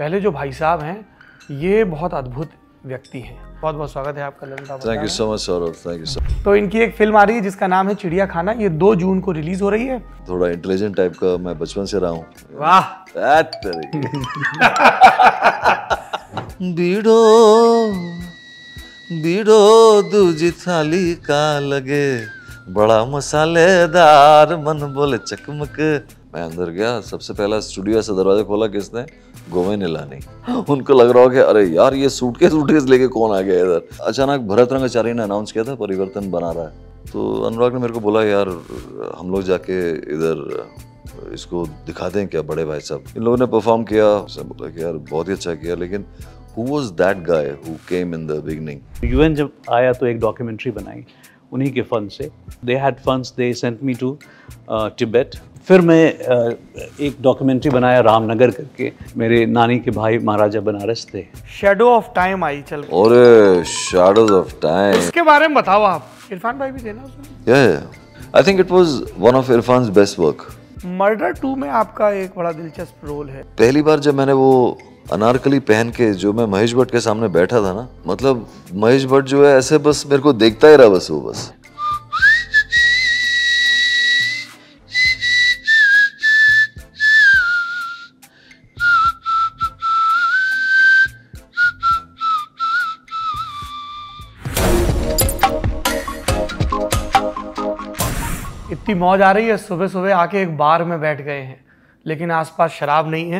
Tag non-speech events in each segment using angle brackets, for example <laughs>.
पहले जो भाई साहब हैं ये बहुत अद्भुत व्यक्ति हैं बहुत बहुत स्वागत है आपका Lalan thank you so much Saurabh thank you so तो इनकी एक फिल्म आ रही है जिसका नाम है चिड़िया खाना ये दो जून को रिलीज हो रही है थोड़ा इंटेलिजेंट टाइप का मैं बचपन से रहा हूँ वाह <laughs> बीड़ो बीड़ो दूजी थाली का लगे बड़ा मसालेदार मन बोले चकमक मैं अंदर गया सबसे पहला स्टूडियो से दरवाजा खोला किसने गोवे ने लाने उनको लग रहा होगा अरे यार ये सूटकेस सूटकेस लेके कौन आ गया इधर अचानक भरत रंगाचार्य ने अनाउंस किया था परिवर्तन बना रहा है तो अनुराग ने मेरे को बोला यार हम लोग जाके इधर इसको दिखा दें क्या बड़े भाई साहब इन लोगों ने परफॉर्म किया बोला कि यार बहुत ही अच्छा किया लेकिन who was that guy who came in the beginning you जब आया तो एक डॉक्यूमेंट्री बनाई उन्हीं के फंड से they had funds they sent me to Tibet फिर मैं एक डॉक्यूमेंट्री बनाया रामनगर करके मेरे नानी के भाई महाराजा बनारस थे शेडो ऑफ टाइम आई चल और शेडोज ऑफ टाइम इसके बारे में बताओ आप इरफान भाई भी देना या I think it was one of Irfan's best work murder two में आपका एक बड़ा दिलचस्प रोल है पहली बार जब मैंने वो अनारकली पहन के जो मैं महेश भट्ट के सामने बैठा था ना मतलब महेश भट्ट जो है ऐसे बस मेरे को देखता ही रहा बस वो बस इतनी मौज आ रही है सुबह सुबह आके एक बार में बैठ गए हैं लेकिन आसपास शराब नहीं है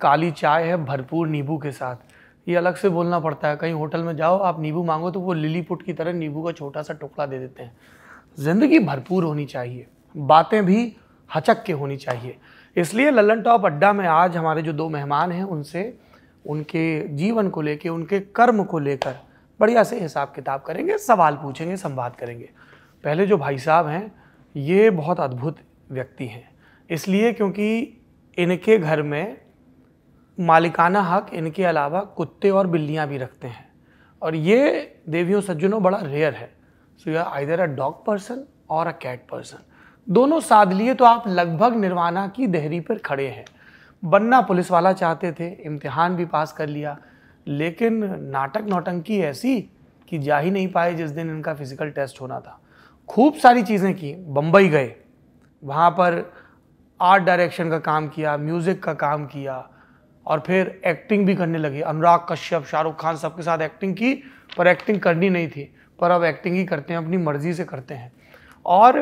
काली चाय है भरपूर नींबू के साथ ये अलग से बोलना पड़ता है कहीं होटल में जाओ आप नींबू मांगो तो वो पुट की तरह नींबू का छोटा सा टुकड़ा दे देते हैं ज़िंदगी भरपूर होनी चाहिए बातें भी हचक के होनी चाहिए इसलिए लल्लन टॉप अड्डा में आज हमारे जो दो मेहमान हैं उनसे उनके जीवन को लेकर उनके कर्म को लेकर बढ़िया से हिसाब किताब करेंगे सवाल पूछेंगे संवाद करेंगे पहले जो भाई साहब हैं ये बहुत अद्भुत व्यक्ति हैं इसलिए क्योंकि इनके घर में मालिकाना हक इनके अलावा कुत्ते और बिल्लियाँ भी रखते हैं और ये देवियों सज्जनों बड़ा रेयर है so you are either a dog person और अ कैट पर्सन दोनों साध लिए तो आप लगभग निर्वाणा की देहरी पर खड़े हैं बनना पुलिस वाला चाहते थे इम्तिहान भी पास कर लिया लेकिन नाटक नौटंकी ऐसी कि जा ही नहीं पाए जिस दिन इनका फिज़िकल टेस्ट होना था खूब सारी चीज़ें की बम्बई गए वहाँ पर आर्ट डायरेक्शन का काम किया म्यूज़िक का काम किया और फिर एक्टिंग भी करने लगी अनुराग कश्यप शाहरुख खान सबके साथ एक्टिंग की पर एक्टिंग करनी नहीं थी पर अब एक्टिंग ही करते हैं अपनी मर्ज़ी से करते हैं और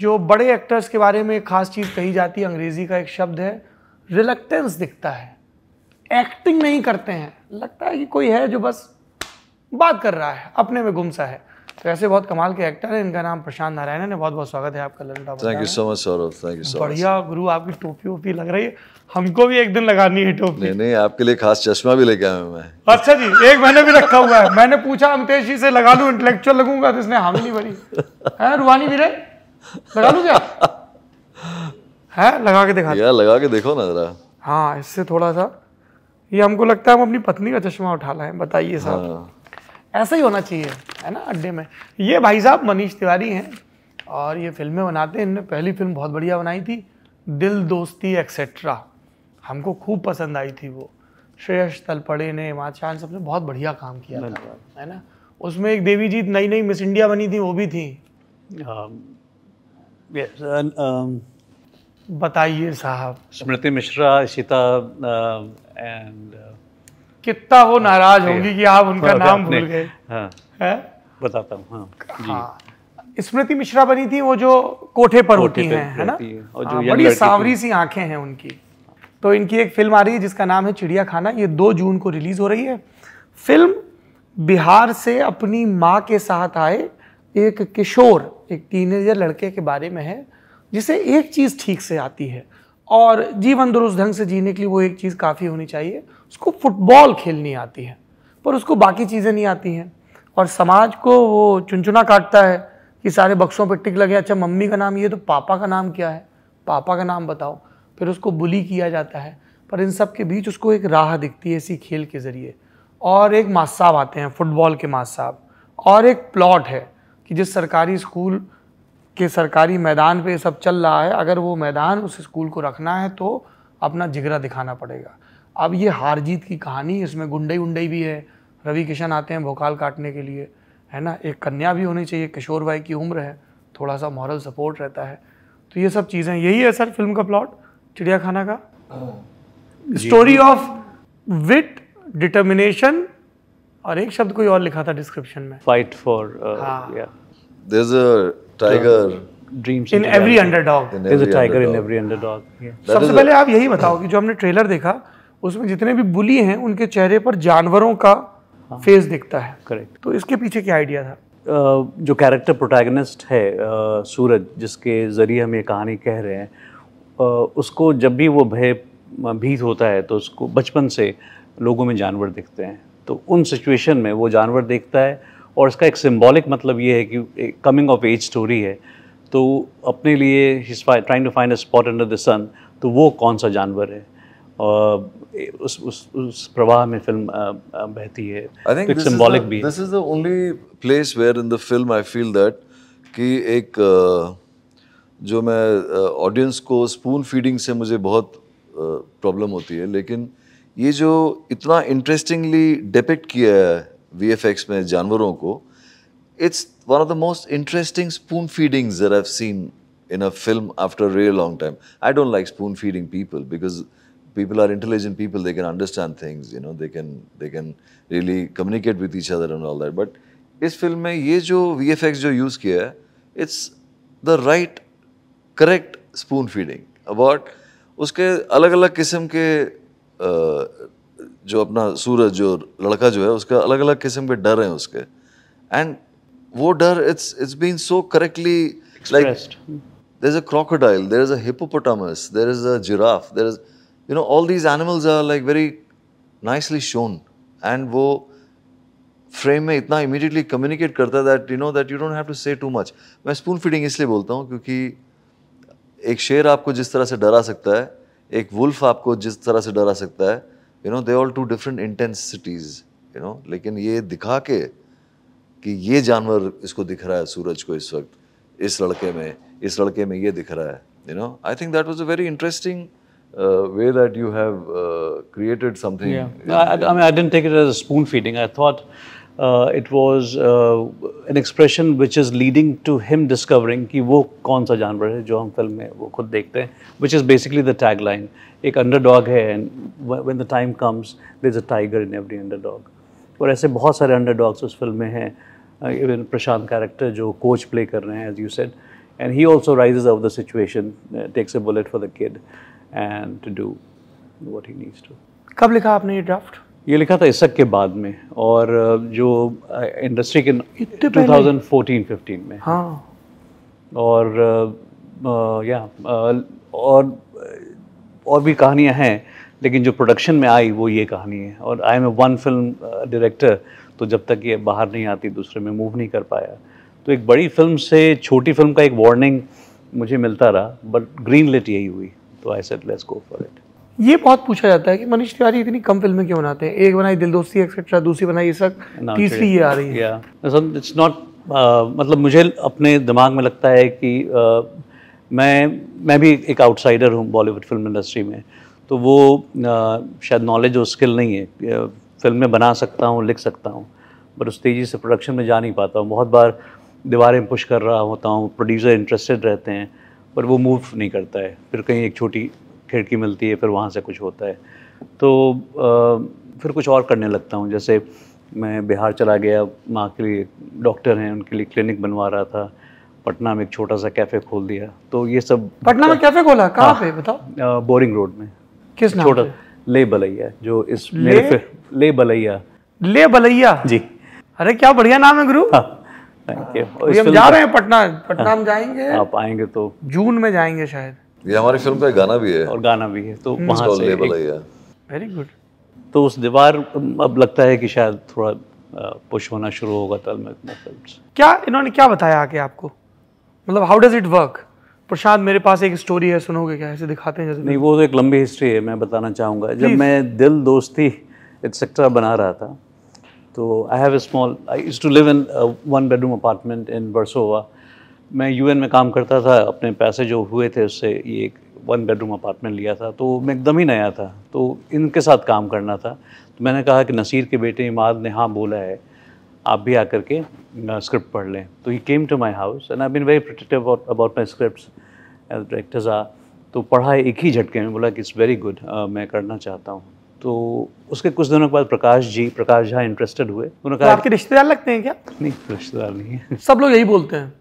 जो बड़े एक्टर्स के बारे में एक खास चीज़ कही जाती है अंग्रेज़ी का एक शब्द है रिलक्टेंस दिखता है एक्टिंग नहीं करते हैं लगता है कि कोई है जो बस बात कर रहा है अपने में गुमसा है तो ऐसे बहुत कमाल के एक्टर हैं इनका नाम प्रशांत नारायण है बहुत बहुत स्वागत है आपका Lalan thank you so much Saurabh thank you so बढ़िया गुरु आपकी टोपी वोपी लग रही है हमको भी एक दिन लगानी है टोपी नहीं नहीं आपके लिए खास चश्मा भी लेके आया मैं अच्छा जी एक महीने भी रखा हुआ है मैंने पूछा अमितेश जी से लगा लूँ इंटेलेक्चुअल लगूंगा तो इसने हामी नहीं भरी है रूहानी भी रहे लगा लूँ क्या है लगा के दिखा यार लगा के देखो ना जरा हाँ इससे थोड़ा सा ये हमको लगता है हम अपनी पत्नी का चश्मा उठा लाए बताइए साहब हाँ। ऐसा ही होना चाहिए है ना अड्डे में ये भाई साहब मनीष तिवारी हैं और ये फिल्में बनाते हैं इनने पहली फिल्म बहुत बढ़िया बनाई थी दिल दोस्ती एक्सेट्रा हमको खूब पसंद आई थी वो श्रेयस तलपड़े ने माँ चांद सबने बहुत बढ़िया काम किया था है ना उसमें एक देवी जीत नई नई मिस इंडिया बनी थी वो भी थी हाँ। um, बताइए साहब स्मृति मिश्रा सीता एंड uh, कितना वो नाराज होंगी कि आप उनका नाम भूल गए हाँ। बताता हूँ हाँ। हाँ। स्मृति मिश्रा बनी थी वो जो कोठे पर होती है बड़ी सावरी सी आंखें हैं उनकी तो इनकी एक फिल्म आ रही है जिसका नाम है चिड़िया खाना ये दो जून को रिलीज हो रही है फिल्म बिहार से अपनी माँ के साथ आए एक किशोर एक टीनेजर लड़के के बारे में है जिसे एक चीज़ ठीक से आती है और जीवन दुरुस्त ढंग से जीने के लिए वो एक चीज़ काफ़ी होनी चाहिए उसको फुटबॉल खेलनी आती है पर उसको बाकी चीज़ें नहीं आती हैं और समाज को वो चुनचुना काटता है कि सारे बक्सों पर टिक लगे अच्छा मम्मी का नाम ये तो पापा का नाम क्या है पापा का नाम बताओ फिर उसको बुली किया जाता है पर इन सब के बीच उसको एक राह दिखती है इसी खेल के ज़रिए और एक मास साहब आते हैं फुटबॉल के मास साहब और एक प्लॉट है कि जिस सरकारी स्कूल के सरकारी मैदान पे सब चल रहा है अगर वो मैदान उस स्कूल को रखना है तो अपना जिगरा दिखाना पड़ेगा अब ये हार जीत की कहानी इसमें गुंडई उंडई भी है रवि किशन आते हैं भोकाल काटने के लिए है ना एक कन्या भी होनी चाहिए किशोर भाई की उम्र है थोड़ा सा मॉरल सपोर्ट रहता है तो ये सब चीज़ें यही है सर फिल्म का प्लॉट चिड़ियाखाना का स्टोरी ऑफ विट डिटर्मिनेशन और एक शब्द कोई और लिखा था डिस्क्रिप्शन में fight for there a tiger dreams in every underdog there a tiger in every underdog सबसे पहले आप यही बताओ कि जो हमने ट्रेलर देखा उसमें जितने भी बुली हैं उनके चेहरे पर जानवरों का हाँ, फेस दिखता है करेक्ट तो इसके पीछे क्या आइडिया था जो कैरेक्टर प्रोटैगनिस्ट है सूरज जिसके ज़रिए हम ये कहानी कह रहे हैं उसको जब भी वो भय भीत होता है तो उसको बचपन से लोगों में जानवर दिखते हैं तो उन सिचुएशन में वो जानवर देखता है और इसका एक सिम्बॉलिक मतलब ये है कि कमिंग ऑफ एज स्टोरी है तो अपने लिए trying to find a spot under the sun तो वो कौन सा जानवर है उस उस उस प्रवाह में फिल्म बहती है आई थिंक सिंबॉलिक भी this is the only place where in the film I feel that कि एक जो मैं ऑडियंस को स्पून फीडिंग से मुझे बहुत प्रॉब्लम होती है लेकिन ये जो इतना इंटरेस्टिंगली डिपेक्ट किया है वी में जानवरों को it's one of the most interesting spoon feeding जर I seen in a film after real long time I don't like spoon feeding people because people are intelligent people they can understand things you know they can they can really communicate with each other and all that but this film mein ye vfx jo use it's the right correct spoon feeding about uske alag alag kisam ke uh, jo apna suraj jo ladka jo hai uska alag alag kisam ke dar hai uske and wo dar it's it's been so correctly expressed there's a crocodile there is a hippopotamus there is a giraffe there is you know all these animals are like very nicely shown and वो frame में इतना immediately communicate करता है that you know that you don't have to say too much मैं spoon feeding इसलिए बोलता हूँ क्योंकि एक शेर आपको जिस तरह से डरा सकता है एक वुल्फ आपको जिस तरह से डरा सकता है you know they all two different intensities you know लेकिन ये दिखा के कि ये जानवर इसको दिख रहा है सूरज को इस वक्त इस लड़के में इस लड़के में ये दिख रहा है you know I think that was a very interesting uh, way that you have uh, created something. Yeah. I, I, mean, I didn't take it as a spoon feeding. I thought uh, it was uh, an expression which is leading to him discovering ki wo konsa सा जानवर है जो हम film में वो खुद which is basically the tagline. एक underdog है and when the time comes there's a tiger in every underdog. और ऐसे बहुत सारे underdogs उस फिल्म में हैं इवन प्रशांत कैरेक्टर जो कोच प्ले कर रहे हैं as you said and he also rises of the situation takes a bullet for the kid and to do what he needs to कब लिखा आपने ये ड्राफ्ट ये लिखा था इसक के बाद में और जो इंडस्ट्री के 2014 में हाँ और या और और भी कहानियाँ हैं लेकिन जो प्रोडक्शन में आई वो ये कहानी है और I am a one film director तो जब तक ये बाहर नहीं आती दूसरे में मूव नहीं कर पाया तो एक बड़ी फिल्म से छोटी फिल्म का एक वार्निंग मुझे मिलता रहा बट ग्रीन लिट यही हुई तो I said let's go for it ये बहुत पूछा जाता है कि मनीष तिवारी इतनी कम फिल्में क्यों बनाते हैं एक बनाई दिल दोस्ती एक्सेट्रा दूसरी बनाई इस तीसरी ये आ रही है इट्स नॉट uh, मतलब मुझे अपने दिमाग में लगता है कि uh, मैं मैं भी एक आउटसाइडर हूँ बॉलीवुड फिल्म इंडस्ट्री में तो वो uh, शायद नॉलेज और स्किल नहीं है फिल्में uh, बना सकता हूँ लिख सकता हूँ बट उस तेज़ी से प्रोडक्शन में जा नहीं पाता हूँ बहुत बार दीवारें पुश कर रहा होता हूँ प्रोड्यूसर इंटरेस्टेड रहते हैं पर वो मूव नहीं करता है फिर कहीं एक छोटी खिड़की मिलती है फिर वहाँ से कुछ होता है तो आ, फिर कुछ और करने लगता हूँ जैसे मैं बिहार चला गया माँ के लिए डॉक्टर हैं उनके लिए क्लिनिक बनवा रहा था पटना में एक छोटा सा कैफ़े खोल दिया तो ये सब पटना में कैफ़े खोला कहाँ हाँ। पे बताओ बोरिंग रोड में किस नाम छोटा ले बलैया जो इस ले, ले बलैया ले बलैया जी अरे क्या बढ़िया नाम है गुरु हाँ थैंक यू हाँ। हम जा रहे हैं पटना पटना में जाएंगे आप आएंगे तो जून में जाएंगे शायद ये हमारी फिल्म का गाना भी है और गाना भी है तो हम्म। वहाँ से वेरी गुड तो उस दीवार अब लगता है कि शायद थोड़ा पुश होना शुरू होगा तल में फिल्म्स क्या इन्होंने क्या बताया आके आपको मतलब how does it work Prashant मेरे पास एक स्टोरी है सुनोगे क्या ऐसे दिखाते हैं जैसे नहीं वो तो एक लंबी हिस्ट्री है मैं बताना चाहूँगा जब मैं दिल दोस्ती एक्सेट्रा बना रहा था तो I have a small I to live in one bedroom apartment in Versova मैं यू में काम करता था अपने पैसे जो हुए थे उससे ये एक वन बेडरूम अपार्टमेंट लिया था तो मैं एकदम ही नया था तो इनके साथ काम करना था तो मैंने कहा कि नसीर के बेटे इमाद ने हाँ बोला है आप भी आकर के स्क्रिप्ट पढ़ लें तो he came to my house and I been very protective about my script directors आ तो पढ़ा एक ही झटके में बोला कि इट्स वेरी गुड मैं करना चाहता हूँ तो उसके कुछ दिनों के बाद प्रकाश जी प्रकाश झा इंटरेस्टेड हुए उन्होंने कहा आपके रिश्तेदार लगते हैं क्या नहीं रिश्तेदार नहीं है <laughs> सब लोग यही बोलते हैं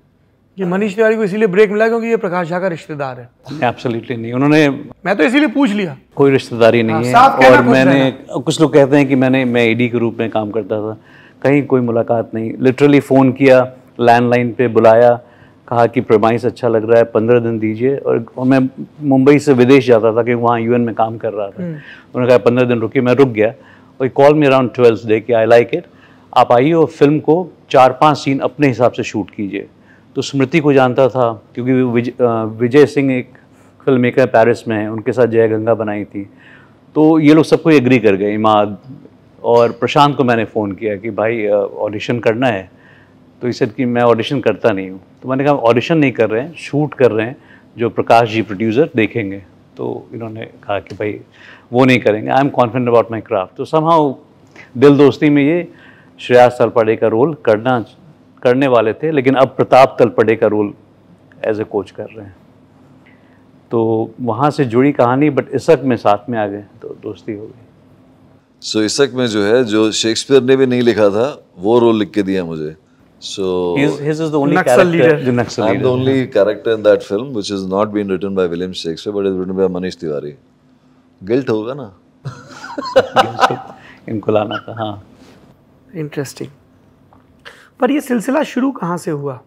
कि मनीष तिवारी को इसीलिए ब्रेक मिला क्योंकि ये प्रकाश झा का रिश्तेदार है एब्सोल्युटली नहीं उन्होंने मैं तो इसीलिए पूछ लिया कोई रिश्तेदारी नहीं हाँ, है और मैंने कुछ लोग कहते हैं कि मैंने मैं ईडी e के रूप में काम करता था कहीं कोई मुलाकात नहीं लिटरली फ़ोन किया लैंडलाइन पे बुलाया कहा कि प्रमाइस अच्छा लग रहा है पंद्रह दिन दीजिए और, मैं मुंबई से विदेश जाता था क्योंकि वहाँ यूएन में काम कर रहा था हम्म। उन्होंने कहा पंद्रह दिन रुकी मैं रुक गया और call me around twelfth day कि आई लाइक इट आप आइए और फिल्म को चार पांच सीन अपने हिसाब से शूट कीजिए तो स्मृति को जानता था क्योंकि विजय सिंह एक फिल्म मेकर पेरिस में है उनके साथ जय गंगा बनाई थी तो ये लोग सबको एग्री कर गए इमाद और प्रशांत को मैंने फ़ोन किया कि भाई ऑडिशन करना है तो ही कि मैं ऑडिशन करता नहीं हूँ तो मैंने कहा ऑडिशन नहीं कर रहे हैं शूट कर रहे हैं जो प्रकाश जी प्रोड्यूसर देखेंगे तो इन्होंने कहा कि भाई वो नहीं करेंगे I am confident about my craft तो समहाउ दिल दोस्ती में ये श्रेयास तलपड़े का रोल करना करने वाले थे लेकिन अब प्रताप तलपड़े का रोल एज ए कोच कर रहे हैं तो वहाँ से जुड़ी कहानी बट इसक में साथ में आ गए तो दोस्ती हो गई सो so, इसक में जो है जो शेक्सपियर ने भी नहीं लिखा था वो रोल लिख के दिया मुझे So his, his is the only Naxal character. Leader. The Naxal I'm leader. the only yeah. character in that film which has not been written by William Shakespeare but is written by Manish Tiwari. Guilt hoga na? इनको लाना था हाँ. Interesting. पर ये सिलसिला शुरू कहाँ से हुआ?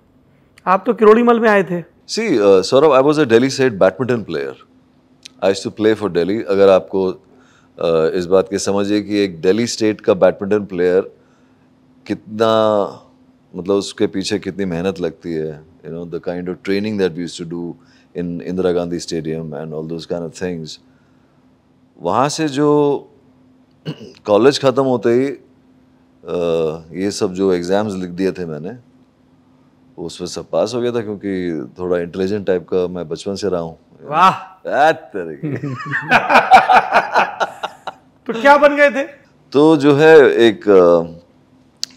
आप तो किरोड़ीमल में आए थे. See, uh, Saurabh, I was a Delhi side badminton player. I used to play for Delhi. अगर आपको uh, इस बात के समझिए कि एक दिल्ली स्टेट का बैडमिंटन प्लेयर कितना मतलब उसके पीछे कितनी मेहनत लगती है you know the kind of training that we to do in Indira Gandhi stadium and all those kind of things वहाँ से जो कॉलेज ख़त्म होते ही ये सब जो एग्ज़ाम्स लिख दिए थे मैंने उस पर सब पास हो गया था क्योंकि थोड़ा इंटेलिजेंट टाइप का मैं बचपन से रहा हूँ <laughs> तो क्या बन गए थे तो जो है एक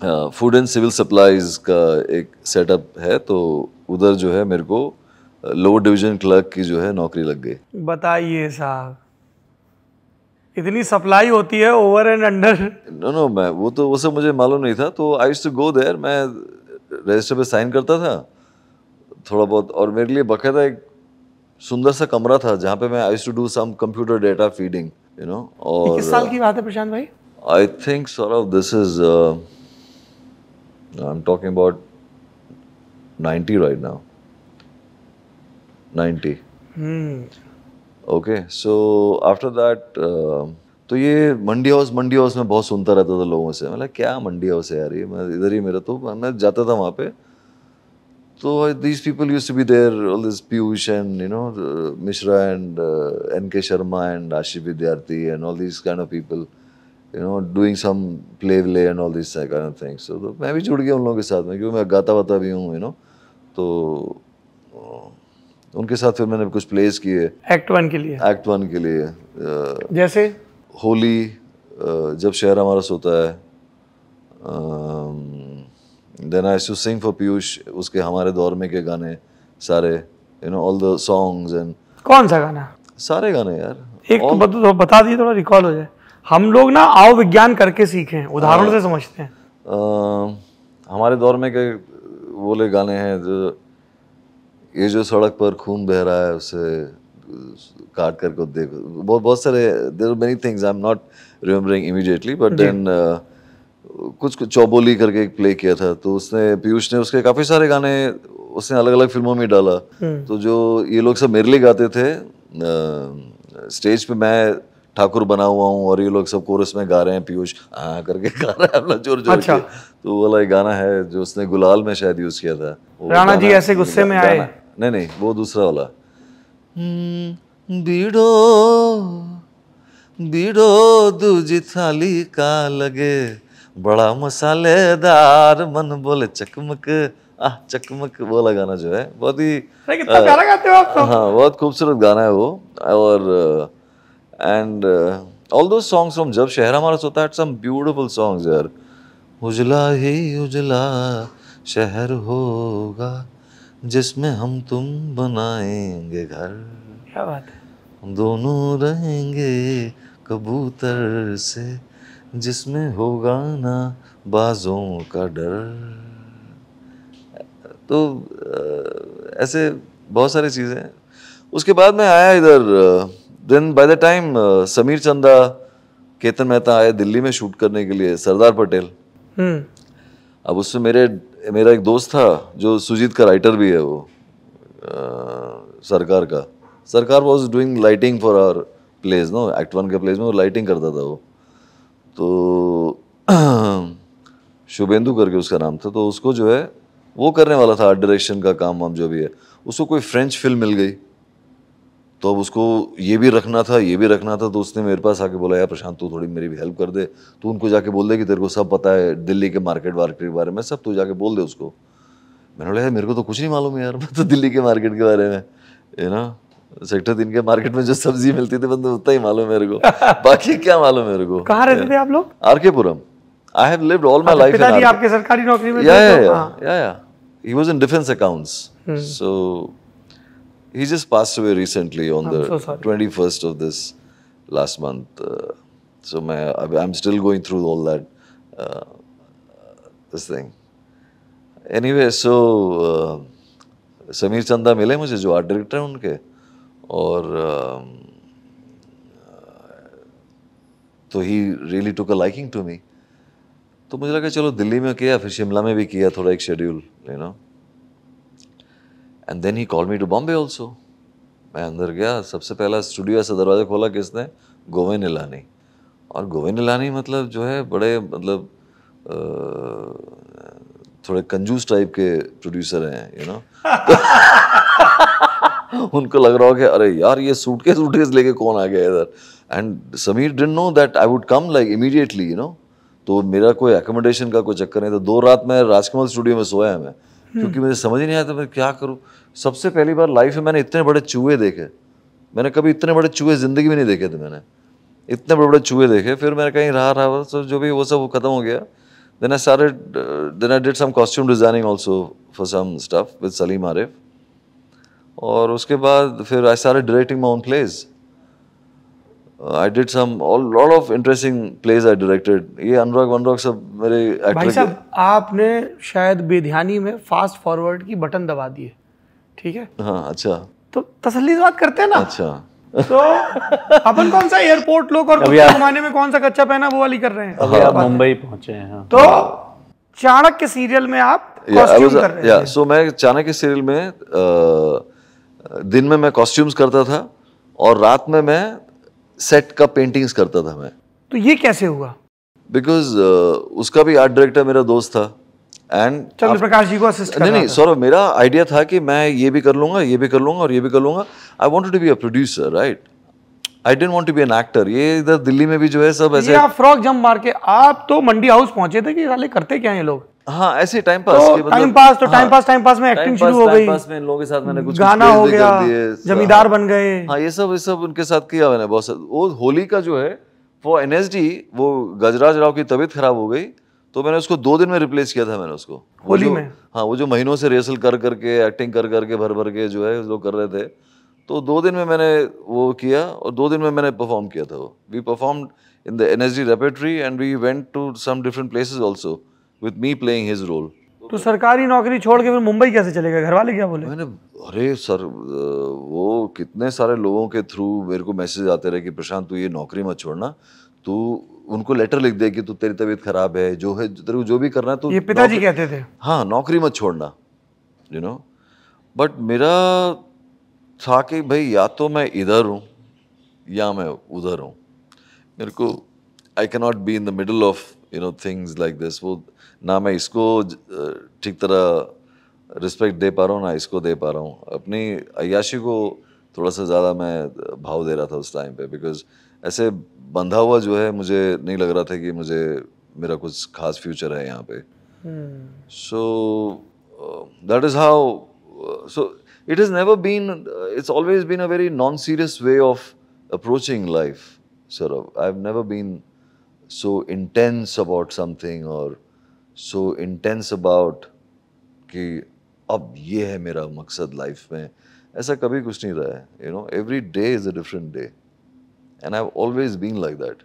फूड एंड सिविल सप्लाईज का एक सेटअप है तो उधर जो है मेरे को लोअर डिवीजन क्लर्क की जो है नौकरी लग गई बताइए साहब इतनी सप्लाई होती है over and under no no मैं वो तो वो सब मुझे मालूम नहीं था तो आई टू गो देर मैं रजिस्टर पे साइन करता था थोड़ा बहुत और मेरे लिए बकायदा एक सुंदर सा कमरा था जहाँ पे मैं I to do some computer data feeding you know और किस साल की बात है प्रशांत भाई I think sort of this is I'm talking about 90 right now. 90. Hmm. Okay, so after that, uh, तो ये मंडी हाउस मंडी हाउस में बहुत सुनता रहता था लोगों से मतलब क्या मंडी हाउस है यार ये मैं इधर ही मेरा तो मैं जाता था वहाँ पे तो these people use to be there all this Piyush and you know Mishra and N K Sharma and Ashish Vidyarthi and all this kind of people you know doing some play व्ले एंड ऑल दिस थिंग्स तो मैं भी जुड़ गया उन लोगों के साथ में क्योंकि मैं गाता वाता भी हूँ यू नो तो उनके साथ फिर मैंने कुछ प्लेस किए एक्ट वन के लिए एक्ट वन के लिए जैसे होली जब शहर हमारा सोता है then I to sing for Piyush उसके हमारे दौर में के गाने सारे you know all the songs and कौन सा गाना सारे गाने यार एक तो all... तो बता दिए थोड़ा रिकॉल हो जाए हम लोग ना आओ विज्ञान करके सीखे उदाहरण हाँ। से समझते हैं आ, हमारे दौर में कई बोले गाने हैं जो ये जो सड़क पर खून बह रहा है उसे काट कर को देख बहुत बहुत सारे there many things I am not remembering immediately but then कुछ कुछ चौबोली करके एक प्ले किया था तो उसने पीयूष ने उसके काफ़ी सारे गाने उसने अलग अलग फिल्मों में डाला हम्म। तो जो ये लोग सब मेरे लिए गाते थे आ, स्टेज पे मैं ठाकुर बना हुआ हूँ और ये लोग सब कोरस में गा रहे हैं पीयूष करके गा रहे हैं जोर जोर अच्छा। तो वाला एक गाना है जो उसने गुलाल में शायद यूज किया था राणा जी ऐसे गुस्से में आए नहीं नहीं वो दूसरा वाला हम्म, बीड़ो बीड़ो दूजी थाली का लगे बड़ा मसालेदार मन बोले चकमक आ चकमक वाला गाना जो है बहुत ही प्यारा गाते हो आप तो। हाँ बहुत खूबसूरत गाना है वो और एंड ऑल दो सॉन्ग्स फ्रॉम जब शहर हमारा सोता है had some beautiful उजला ही उजला शहर होगा जिसमें हम तुम बनाएंगे घर क्या बात है दोनों रहेंगे कबूतर से जिसमें होगा ना बाजों का डर तो ऐसे बहुत सारी चीज़ें उसके बाद मैं आया इधर then by the time Sameer Chanda Ketan Mehta आए दिल्ली में शूट करने के लिए सरदार पटेल हम्म। अब उसमें मेरे मेरा एक दोस्त था जो सुजीत का राइटर भी है वो आ, सरकार का Sarkar was doing lighting for our place no act one के प्लेस में वो लाइटिंग करता था वो तो <clears throat> शुभेंदु करके उसका नाम था तो उसको जो है वो करने वाला था आर्ट डायरेक्शन का काम वाम जो भी है उसको कोई फ्रेंच फिल्म मिल गई तो अब उसको ये भी रखना था ये भी रखना था तो उसने मेरे पास आके बोला यार प्रशांत तू थोड़ी मेरी भी हेल्प कर दे तो उनको जाके बोल दे कि तेरे को सब पता है दिल्ली के मार्केट वार्केट के बारे में सब तू जाके बोल दे उसको मैंने बोला यार मेरे को तो कुछ नहीं मालूम यार मैं तो दिल्ली के मार्केट के बारे में है ना सेक्टर तीन के मार्केट में जो सब्जी मिलती थी बंदे उतना ही मालूम मेरे को <laughs> बाकी क्या मालूम मेरे को कहाँ रहते थे आप लोग R K Puram I have lived all my life पिताजी आपके सरकारी नौकरी में या या या he was in defence accounts so He just passed away recently on the 21st of this last month. Uh, so, I'm still going through all that, uh, this thing. Anyway, so, uh, Samir Chanda mile mujhe jo art director hai unke. so, he really took a liking to me. So, I thought, let's go to Delhi, or Shimla, I also did a schedule, you know. And then he call me to Bombay also मैं अंदर गया सबसे पहला studio ऐसा दरवाज़ा खोला किसने गोविंद इलानी और गोविंद इलानी मतलब जो है बड़े मतलब थोड़े कंजूस टाइप के प्रोड्यूसर हैं यू नो <laughs> उनको लग रहा हो कि अरे यार ये सूटकेस सूटकेस लेके कौन आ गया इधर and Sameer didn't know that I would come like immediately you know तो मेरा कोई एकोमोडेशन का कोई चक्कर नहीं था दो रात मैं राजकमल स्टूडियो में सोया है मैं क्योंकि मुझे समझ ही नहीं आता मैं क्या करूँ सबसे पहली बार लाइफ में मैंने इतने बड़े चूहे देखे मैंने कभी इतने बड़े चूहे ज़िंदगी में नहीं देखे थे मैंने इतने बड़े बड़े चूहे देखे फिर मैंने कहीं रहा रहा सब जो भी वो सब वो खत्म हो गया देन आई सारे then I did some costume designing also for some stuff with Salim Arif और उसके बाद फिर आई सारे directing my plays I did some all lot of interesting plays I directed. ये अनुराग वनराग सब मेरे एक्टर भाई साहब आपने शायद बेध्यानी में फास्ट फॉरवर्ड की बटन दबा दिए ठीक है हाँ अच्छा तो तसल्ली बात करते हैं ना अच्छा तो अपन कौन सा एयरपोर्ट लोग और घुमाने में कौन सा कच्चा पहना वो वाली कर रहे हैं अभी आप मुंबई पहुंचे हैं हाँ। तो चाणक्य सीरियल में आप सो मैं चाणक्य सीरियल में दिन में मैं कॉस्ट्यूम्स करता था और रात में मैं सेट का पेंटिंग्स करता था मैं तो ये कैसे हुआ बिकॉज uh, उसका भी आर्ट डायरेक्टर मेरा दोस्त था एंड प्रकाश जी को असिस्ट नहीं नहीं सौरभ मेरा आइडिया था कि मैं ये भी कर लूंगा ये भी कर लूंगा और ये भी कर लूंगा I want to be a producer right I don't want to be an actor ये इधर दिल्ली में भी जो है सब ऐसे आप फ्रॉक जम मार के आप तो मंडी हाउस पहुंचे थे कि साले करते क्या ये लोग हाँ ऐसे टाइम पास टाइम पास तो टाइम पास टाइम पास में एक्टिंग शुरू हो गई पास में लोगों के साथ मैंने कुछ गाना हो गया जमींदार बन गए हाँ ये सब ये सब उनके साथ किया मैंने बहुत वो होली का जो है वो एन वो गजराज राव की तबीयत खराब हो गई तो मैंने उसको दो दिन में रिप्लेस किया था मैंने उसको होली में हाँ वो जो महीनों से रिहर्सल कर करके एक्टिंग कर करके भर भर के जो है लोग कर रहे थे तो दो दिन में मैंने वो किया और दो दिन में मैंने परफॉर्म किया था वो we perform in the N S D repertory and we went to some different places also with me playing his role तो सरकारी नौकरी छोड़ के फिर मुंबई कैसे चले गए घर वाले क्या बोले मैंने अरे सर वो कितने सारे लोगों के थ्रू मेरे को मैसेज आते रहे कि प्रशांत तू ये नौकरी मत छोड़ना तू उनको लेटर लिख दे कि तू तेरी तबीयत खराब है जो है तेरे को जो भी करना है तो ये पिताजी कहते थे हाँ नौकरी मत छोड़ना यू नो बट मेरा था कि भाई या तो मैं इधर हूँ या मैं उधर हूँ मेरे को I cannot be in the middle of you know things like this वो ना मैं इसको ठीक तरह रिस्पेक्ट दे पा रहा हूँ ना इसको दे पा रहा हूँ अपनी अयाशी को थोड़ा सा ज़्यादा मैं भाव दे रहा था उस टाइम पे बिकॉज ऐसे बंधा हुआ जो है मुझे नहीं लग रहा था कि मुझे मेरा कुछ खास फ्यूचर है यहाँ पे so that is how so it is never been it's always been a very non serious way of approaching life sir I have never been so intense about something और सो इंटेंस अबाउट कि अब ये है मेरा मकसद life में ऐसा कभी कुछ नहीं रहा है you know every day is a different day and I have always been like that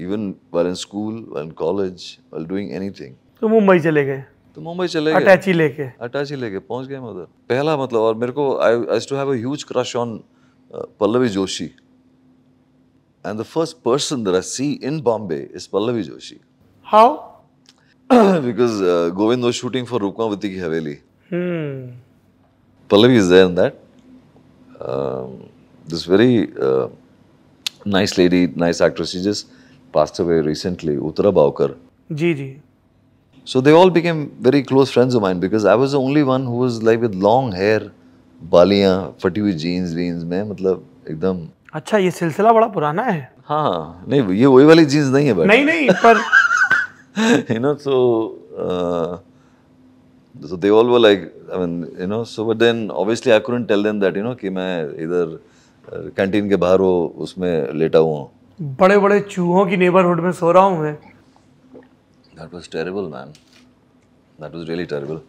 even well in school well in college well doing anything तो मुंबई चले गए तो मुंबई चले गए अटैची लेके अटैची लेके पहुंच गए उधर पहला मतलब और मेरे को I I to have a huge crush on Pallavi Joshi and the first person that I see in Bombay is Pallavi Joshi how because uh, Govind was shooting for Rukmavati Ki Haveli. Hmm. Pallavi is there in that. Um, this very uh, nice lady, nice actress, she just passed away recently, Uttara Bhavkar. Ji, ji. So they all became very close friends of mine because I was the only one who was like with long hair, बालियाँ, फटी हुई jeans, jeans में मतलब एकदम अच्छा ये सिलसिला बड़ा पुराना है हाँ नहीं ये वही वाली जीन्स नहीं है बट नहीं नहीं पर you know, so uh, so they all were like, I mean, you know, so but then obviously I couldn't tell them that, you know, कि मैं इधर कैंटीन के बाहर हो उसमें लेटा हुआ बड़े बड़े चूहों की नेबरहुड में सो रहा हूँ मैं That was terrible, man. That was really terrible.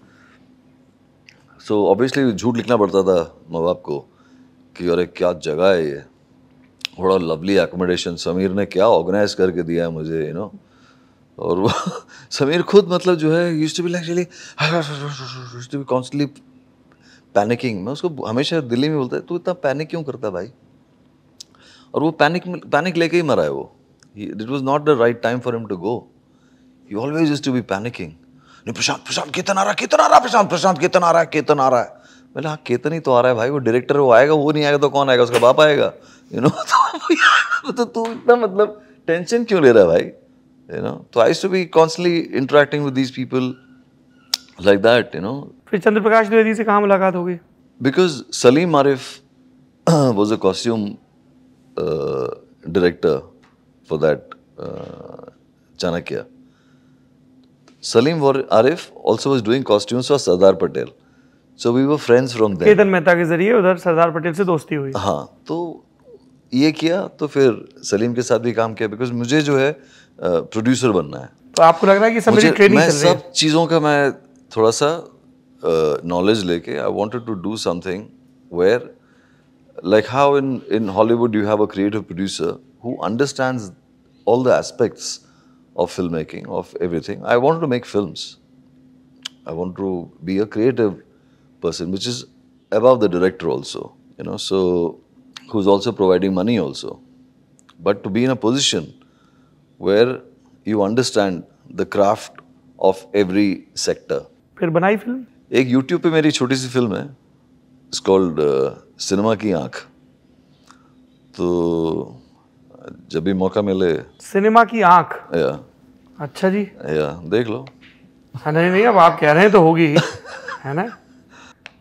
So obviously झूठ लिखना पड़ता था माँ बाप को कि अरे क्या जगह है ये थोड़ा लवली एकोमोडेशन समीर ने क्या ऑर्गेनाइज करके दिया है मुझे यू you नो know? और वो <laughs> समीर खुद मतलब जो है use to be like really to be constantly panicking मैं उसको हमेशा दिल्ली में बोलता है तू इतना पैनिक क्यों करता भाई और वो पैनिक पैनिक लेके ही मरा है वो it was not the right time for him to go you always use to be panicking नहीं प्रशांत प्रशांत केतन आ रहा केतन आ रहा प्रशांत प्रशांत केतन आ रहा है केतन आ रहा है मैंने हाँ केतन ही तो आ रहा है भाई वो डायरेक्टर वो आएगा वो नहीं आएगा तो कौन आएगा उसका बाप आएगा यू नो <laughs> तो, तो तू इतना मतलब टेंशन क्यों ले रहा है भाई You know, so I used to be constantly interacting with these people like that. You know. फिर चंद्र प्रकाश द्विवेदी से कहाँ मुलाकात होगी? Because Salim Arif was a costume uh, director for that uh, Chanakya. Salim Arif also was doing costumes for Sardar Patel. So we were friends from there. Ketan Mehta के जरिए उधर सरदार पटेल से दोस्ती हुई हाँ तो ये किया तो फिर सलीम के साथ भी काम किया बिकॉज मुझे जो है प्रोड्यूसर बनना है तो आपको लग रहा है कि सब ट्रेनिंग मैं सब चीज़ों का मैं थोड़ा सा नॉलेज लेके I wanted to do something where like how in in Hollywood you have a creative producer who understand all the aspects of film making of everything I want to make film I want to be a creative person which is about the director also you know so who's also providing money also. But to be in a position where you understand the craft of every sector. फिर बनाई film एक YouTube पे मेरी छोटी सी film है it's called cinema की आंख तो जब भी मौका मिले सिनेमा की आंख या अच्छा जी या देख लो हाँ नहीं नहीं अब आप कह रहे हैं तो होगी <laughs> है ना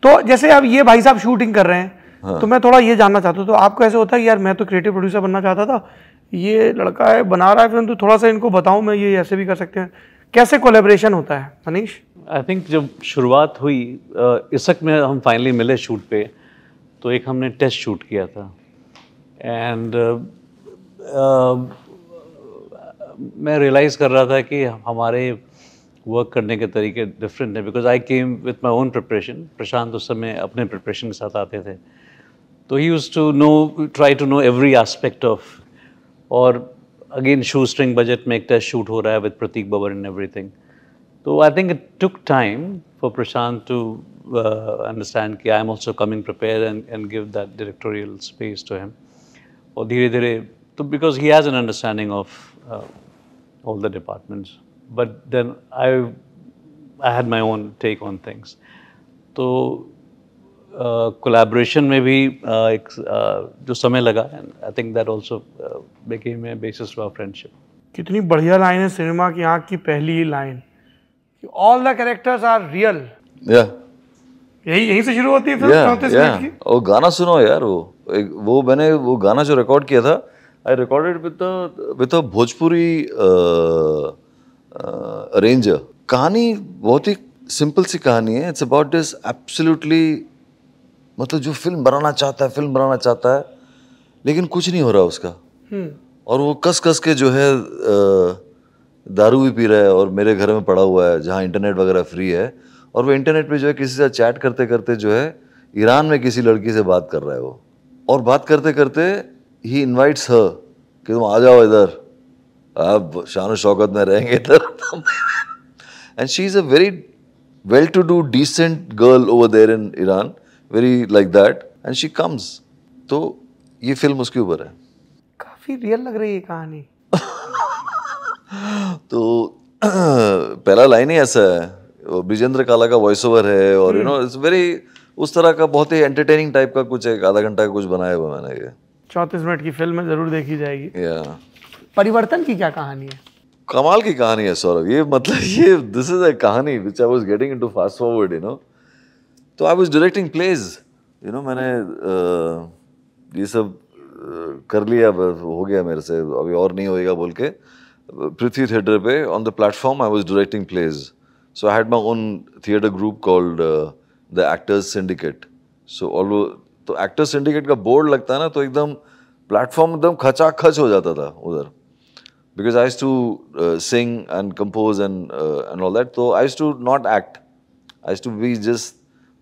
तो जैसे अब ये भाई साहब शूटिंग कर रहे हैं हाँ। तो मैं थोड़ा ये जानना चाहता हूँ तो आपको ऐसे होता है यार मैं तो क्रिएटिव प्रोड्यूसर बनना चाहता था ये लड़का है बना रहा है परंतु तो थोड़ा सा इनको बताऊँ मैं ये ऐसे भी कर सकते हैं कैसे कोलेब्रेशन होता है मनीष आई थिंक जब शुरुआत हुई इसक में हम फाइनली मिले शूट पे तो एक हमने टेस्ट शूट किया था एंड मैं रियलाइज़ कर रहा था कि हमारे वर्क करने के तरीके डिफरेंट हैं because I came with my own preparation Prashant उस समय अपने प्रिपरेशन के साथ आते थे So he used to know, try to know every aspect of, or again shoestring budget में एक टेस्ट शूट हो with Pratik Babar and everything. So I think it took time for Prashant to uh, understand कि I am also coming prepared and, and give that directorial space to him. और धीरे because he has an understanding of uh, all the departments. But then I I had my own take on things. So collaboration में भी uh, एक uh, जो समय लगा I think that also became a basis for friendship कितनी बढ़िया line है cinema की आँख की पहली line all the characters are real या यही यहीं से शुरू होती है yeah, yeah, की? वो गाना सुनो यार वो एक वो मैंने वो गाना जो रिकॉर्ड किया था I recorded with Bhojpuri arranger कहानी बहुत ही सिंपल सी कहानी है इट्स अबाउट दिस एब्सोल्युटली मतलब जो फिल्म बनाना चाहता है फिल्म बनाना चाहता है लेकिन कुछ नहीं हो रहा उसका हम्म। और वो कस कस के जो है दारू भी पी रहा है और मेरे घर में पड़ा हुआ है जहाँ इंटरनेट वगैरह फ्री है और वो इंटरनेट पे जो है किसी से चैट करते करते जो है ईरान में किसी लड़की से बात कर रहा है वो और बात करते करते ही इन्वाइट्स हर कि तुम आ जाओ इधर आप शान शौकत में रहेंगे इधर and she is a very well to do decent girl over there in Iran very like that and she comes तो ये फिल्म उसके ऊपर है काफ़ी रियल लग रही है कहानी <laughs> तो <clears throat> पहला लाइन ही ऐसा है ब्रिजेंद्र काला का वॉइस ओवर है और यू नो इट्स वेरी उस तरह का बहुत ही एंटरटेनिंग टाइप का कुछ एक आधा घंटा का कुछ बनाया हुआ मैंने ये चौंतीस मिनट की फिल्म है जरूर देखी जाएगी या परिवर्तन की क्या कहानी है कमाल की कहानी है सौरभ ये मतलब ये दिस इज अ कहानी which I was getting into fast forward you know तो I was directing plays you know मैंने uh, ये सब uh, कर लिया हो गया मेरे से अभी और नहीं होएगा बोल के पृथ्वी थिएटर पे on the platform I was directing plays so I had my own theatre group called the actors syndicate so all तो एक्टर्स सिंडिकेट का बोर्ड लगता है ना तो एकदम प्लेटफॉर्म एकदम खचा खच हो जाता था उधर because I used to sing and and and all that तो I that. So I used to not act. I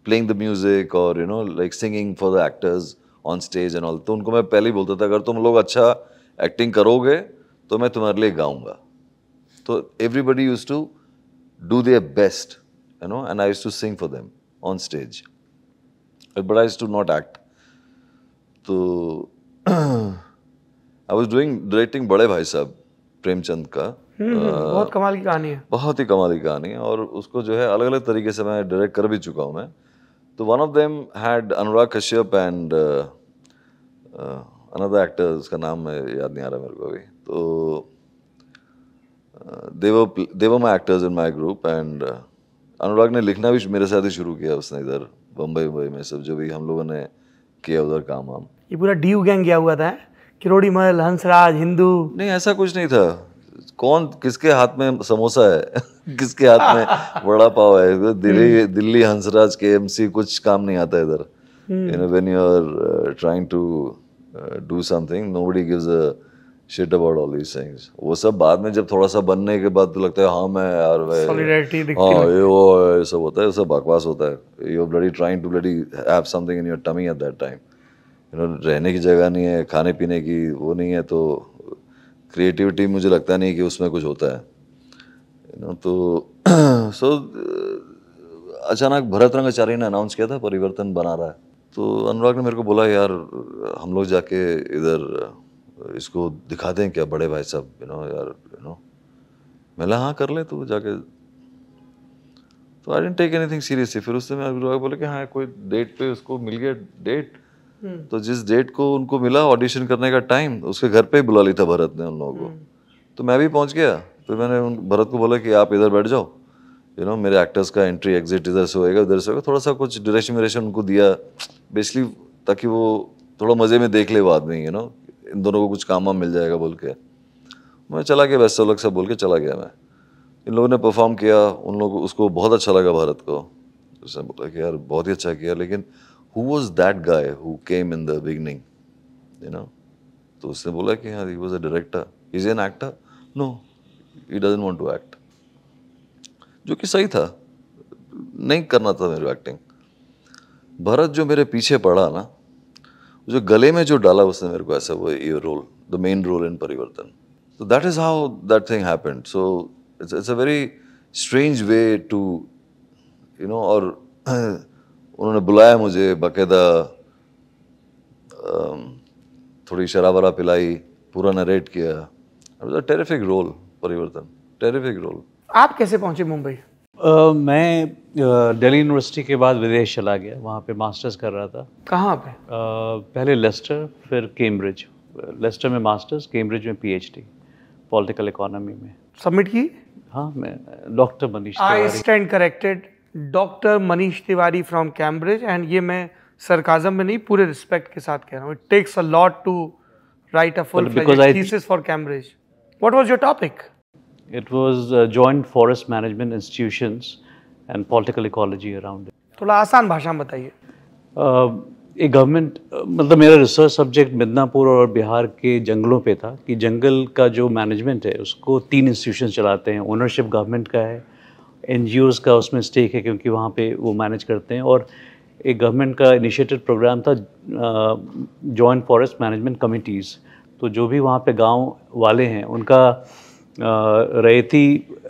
playing the music और you know like singing for the actors on stage and all तो उनको मैं पहले ही बोलता था अगर तुम लोग अच्छा एक्टिंग करोगे तो मैं तुम्हारे लिए गाऊंगा तो everybody use to do their best you know and I use to sing for them on stage but I use to not act तो आई वॉज डूइंग डायरेक्टिंग बड़े भाई साहब प्रेमचंद का हम्म, हम्म, बहुत कमाल की कहानी है बहुत ही कमाल की कहानी है और उसको जो है अलग अलग तरीके से मैं डायरेक्ट कर भी चुका हूँ मैं तो one of them had Anurag Kashyap and another actor उसका नाम याद नहीं आ रहा मेरे को अभी तो देवो they were my actors in my group and Anurag ने लिखना भी मेरे साथ ही शुरू किया उसने इधर बम्बई वम्बई में सब जो भी हम लोगों ने किया उधर काम हम ये पूरा डी गैंग गया हुआ था किरोड़ी महल हंसराज हिंदू नहीं ऐसा कुछ नहीं था कौन किसके हाथ में समोसा है <laughs> किसके हाथ में बड़ा पाव है दिल्ली हम्म। दिल्ली हंसराज के एमसी कुछ काम नहीं आता इधर you know when you are trying to do something nobody gives a shit about all these things वो सब बाद में जब थोड़ा सा बनने के बाद तो लगता है हाँ मैं यार वे हाँ ये वो ये सब होता है ये सब बकवास होता है you bloody trying to bloody have something in your tummy at that time you know रहने की जगह नहीं है खाने पीने की वो नहीं है तो क्रिएटिविटी मुझे लगता नहीं कि उसमें कुछ होता है यू नो तो सो <clears throat> uh, अचानक भरत रंग आचार्य ने अनाउंस किया था परिवर्तन बना रहा है तो अनुराग ने मेरे को बोला यार हम लोग जाके इधर uh, इसको दिखा दें क्या बड़े भाई साहब यू नो यार यू नो मैं हाँ कर ले तो जाके तो I didn't take anything seriously फिर उससे मैं अनुराग बोले कि हाँ कोई डेट पे उसको मिल गया डेट तो जिस डेट को उनको मिला ऑडिशन करने का टाइम उसके घर पे ही बुला लिया था भरत ने उन लोगों को हम्म। तो मैं भी पहुंच गया फिर मैंने उन भरत को बोला कि आप इधर बैठ जाओ यू नो मेरे एक्टर्स का एंट्री एग्जिट इधर से होएगा उधर से होगा थोड़ा सा कुछ डायरेक्शन वरेशन उनको दिया बेसिकली ताकि वो थोड़ा मज़े में देख ले वो आदमी यू नो इन दोनों को कुछ काम वाम मिल जाएगा बोल के मैं चला गया वैसे अलग सब बोल के चला गया मैं इन लोगों ने परफॉर्म किया उन लोगों को उसको बहुत अच्छा लगा भारत को उसने बोला कि यार बहुत ही अच्छा किया लेकिन who was that guy who came in the beginning you know तो उसने बोला कि हाँ he was a director is an actor no he doesn't want to act जो कि सही था नहीं करना था मेरे एक्टिंग भरत जो मेरे पीछे पड़ा ना जो गले में जो डाला उसने मेरे को ऐसा वो ये role the main role in Parivartan तो that is how that thing happened. So it's it's a very strange way to, you know, or <clears throat> uh, उन्होंने बुलाया मुझे बाकायदा थोड़ी शराब वरा पिलाई पूरा नरेट किया terrific role Parivartan terrific role आप कैसे पहुंचे मुंबई Uh, मैं दिल्ली uh, यूनिवर्सिटी के बाद विदेश चला गया वहाँ पे मास्टर्स कर रहा था कहाँ पे uh, पहले लेस्टर फिर कैम्ब्रिज लेस्टर में मास्टर्स कैम्ब्रिज में पीएचडी पॉलिटिकल इकोनॉमी में सबमिट की हाँ मैं doctor Manish I stand corrected doctor Manish Tiwari from Cambridge and ये मैं सरकाजम में नहीं पूरे रिस्पेक्ट के साथ कह रहा हूँ it takes a lot to write a full thesis for Cambridge what was your topic it was joint forest management institutions and political ecology around थोड़ा आसान भाषा में बताइए uh, ये गवर्नमेंट uh, मतलब मेरा रिसर्च सब्जेक्ट मिदनापुर और बिहार के जंगलों पे था कि जंगल का जो मैनेजमेंट है उसको तीन इंस्टीट्यूशन चलाते हैं ओनरशिप गवर्नमेंट का है एन का उसमें स्टेक है क्योंकि वहाँ पे वो मैनेज करते हैं और एक गवर्नमेंट का इनिशिएटेड प्रोग्राम था जॉइंट फॉरेस्ट मैनेजमेंट कमिटीज़ तो जो भी वहाँ पे गांव वाले हैं उनका रेती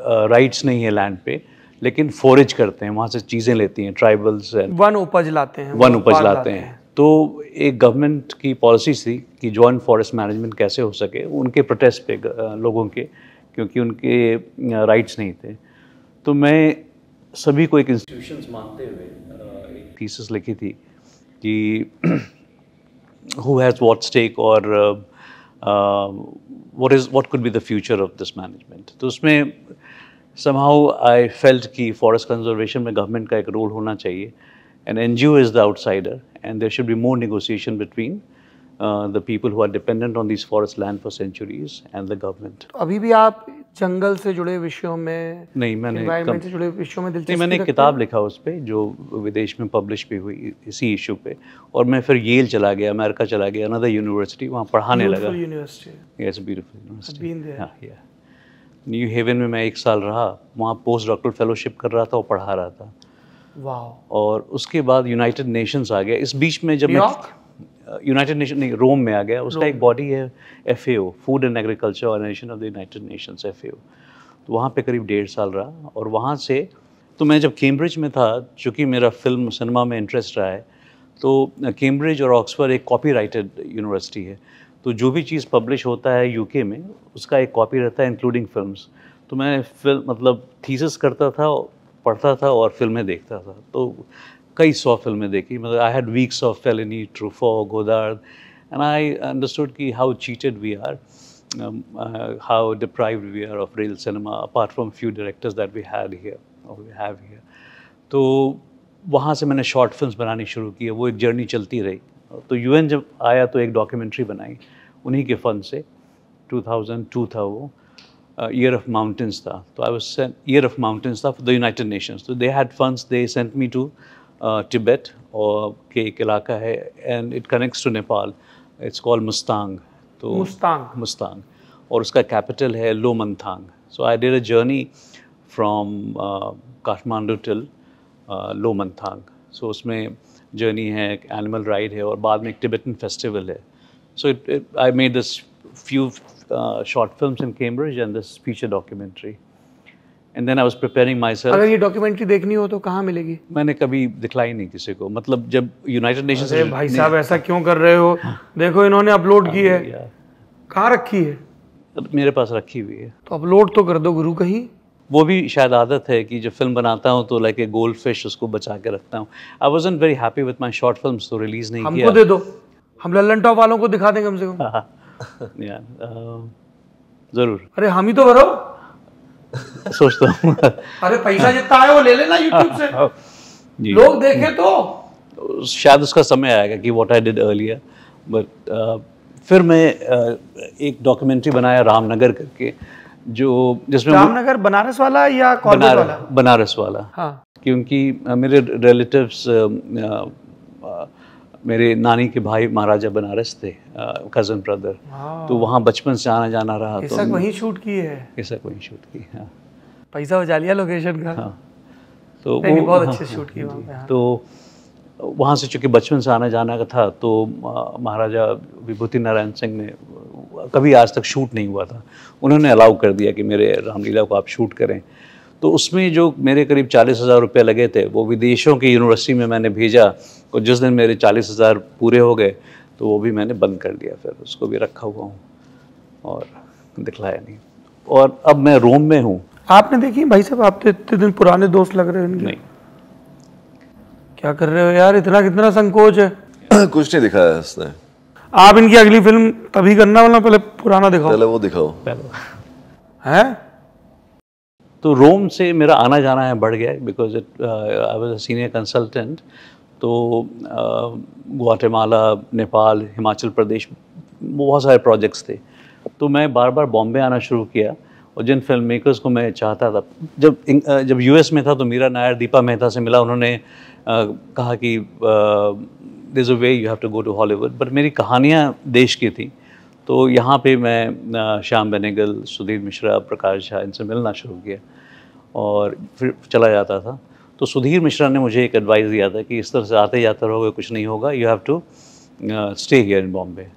राइट्स नहीं है लैंड पे लेकिन फोरेज करते हैं वहाँ से चीज़ें लेती हैं ट्राइबल्स वन उपज लाते हैं वन उपज लाते हैं तो एक गवर्नमेंट की पॉलिसी थी कि जॉइंट फॉरेस्ट मैनेजमेंट कैसे हो सके उनके प्रोटेस्ट पे लोगों के क्योंकि उनके राइट्स नहीं थे तो मैं सभी को एक इंस्टीट्यूशन मानते हुए थीसिस लिखी थी कि हु हैज़ वॉट स्टेक और what is what could be the future of this management तो उसमें समहाउ आई फेल्ट कि फॉरेस्ट कंजर्वेशन में गवर्नमेंट का एक रोल होना चाहिए and N G O is the outsider and there should be more negotiation between the people who are dependent on this forest land for centuries and the government अभी भी आप जंगल से जुड़े विषयों में नहीं मैंने कम, से जुड़े विषयों में दिलचस्पी मैंने किताब लिखा उस पर जो विदेश में पब्लिश भी हुई इसी इशू पे और मैं फिर येल चला गया अमेरिका चला गया अनदर यूनिवर्सिटी वहाँ पढ़ाने लगा यूनिवर्सिटी न्यू हेवन में मैं एक साल रहा वहाँ पोस्ट डॉक्टर फेलोशिप कर रहा था और पढ़ा रहा था और उसके बाद यूनाइटेड नेशंस आ गया इस बीच में जब यूनाइटेड नेशन नहीं रोम में आ गया उसका एक बॉडी है F A food and agriculture organization of the United Nations F तो वहाँ पे करीब डेढ़ साल रहा और वहाँ से तो मैं जब कैम्ब्रिज में था चूँकि मेरा फिल्म सिनेमा में इंटरेस्ट रहा है तो कैम्ब्रिज और ऑक्सफर्ड एक कॉपी यूनिवर्सिटी है तो जो भी चीज़ पब्लिश होता है यूके में उसका एक कॉपी रहता है इंक्लूडिंग फिल्म तो मैं फिल्म मतलब थीसिस करता था पढ़ता था और फिल्में देखता था तो कई सौ फिल्में देखी मतलब I had weeks of Fellini Truffaut Godard and I understood कि how cheated we are how deprived we are of real cinema apart from few directors that we had here और वी हैव हियर तो वहाँ से मैंने short film बनानी शुरू की वो एक जर्नी चलती रही तो यू जब आया तो एक डॉक्यूमेंट्री बनाई उन्हीं के फंड से 2002 था वो ईयर ऑफ माउंटेंस था तो I was year of mountains था फॉर द यूनाइटेड नेशंस तो they had funds they sent me to Tibet और के एक इलाका है and it connects to Nepal it's called Mustang तो मुस्तांग मुस्तांग और उसका कैपिटल है Lomanthang so I did a journey from Kathmandu till Lomanthang so उसमें जर्नी है एक एनिमल राइड है और बाद में एक टिबेटन फेस्टिवल है so it I made this few short film in Cambridge and this feature documentary and then I was preparing myself अगर ये डॉक्यूमेंट्री देखनी हो तो कहाँ मिलेगी मैंने कभी दिखलाई नहीं किसी को मतलब जब यूनाइटेड नेशन अरे भाई साहब ऐसा क्यों कर रहे हो हाँ। देखो इन्होंने अपलोड की है हाँ, कहाँ रखी है मेरे पास रखी हुई है तो अपलोड तो कर दो गुरु कहीं वो भी शायद आदत है कि जब फिल्म बनाता हूँ तो लाइक ए गोल्ड फिश उसको बचा के रखता हूँ I was very happy with my short film तो रिलीज नहीं हमको किया दे दो हम लल्लन टॉप वालों को दिखा देंगे कम से कम <laughs> जरूर अरे हम ही तो भरो सोचता हूँ अरे पैसा जितना आया वो ले लेना यूट्यूब से हाँ, हाँ। लोग देखे तो शायद उसका समय आएगा कि what I did earlier but फिर मैं uh, एक डॉक्यूमेंट्री बनाया रामनगर करके जो जिसमें रामनगर बनारस वाला या बनार, वाला बनारस वाला हाँ क्योंकि uh, मेरे रिलेटिव्स um, uh, uh, मेरे नानी के भाई महाराजा बनारस थे कज़न ब्रदर तो वहाँ बचपन से आना जाना रहा तो वहीं शूट की है ऐसा वहीं शूट की हाँ पैसा हो लिया लोकेशन का हाँ तो वो बहुत हाँ, अच्छे शूट की हाँ। तो वहाँ से चूँकि बचपन से आना जाना का था तो महाराजा विभूति नारायण सिंह ने कभी आज तक शूट नहीं हुआ था उन्होंने अलाउ कर दिया कि मेरे रामलीला को आप शूट करें तो उसमें जो मेरे करीब चालीस हज़ार रुपये लगे थे वो विदेशों की यूनिवर्सिटी में मैंने भेजा और जिस दिन मेरे चालीस हज़ार पूरे हो गए तो वो भी मैंने बंद कर दिया फिर उसको भी रखा हुआ हूँ और दिखलाया नहीं और अब मैं रोम में हूँ आपने देखी भाई साहब आप तो इतने दिन पुराने दोस्त लग रहे हैं नहीं क्या कर रहे हो यार इतना कितना संकोच है <coughs> कुछ नहीं दिखाया उसने आप इनकी अगली फिल्म तभी करना वाला पहले पुराना दिखाओ पहले वो दिखाओ पहले हैं तो रोम से मेरा आना जाना है बढ़ गया because it I was a senior consultant तो ग्वाटेमाला नेपाल हिमाचल प्रदेश बहुत सारे प्रोजेक्ट्स थे तो मैं बार बार बॉम्बे आना शुरू किया और जिन फिल्म मेकर्स को मैं चाहता था जब uh, जब यूएस में था तो मीरा नायर दीपा मेहता से मिला उन्होंने uh, कहा कि this a way you have to go to Hollywood but मेरी कहानियाँ देश की थी तो यहाँ पे मैं श्याम बेनेगल सुधीर मिश्रा प्रकाश झा इनसे मिलना शुरू किया और फिर चला जाता था तो सुधीर मिश्रा ने मुझे एक एडवाइस दिया था कि इस तरह से आते जाते रहोगे कुछ नहीं होगा you have to stay here in Bombay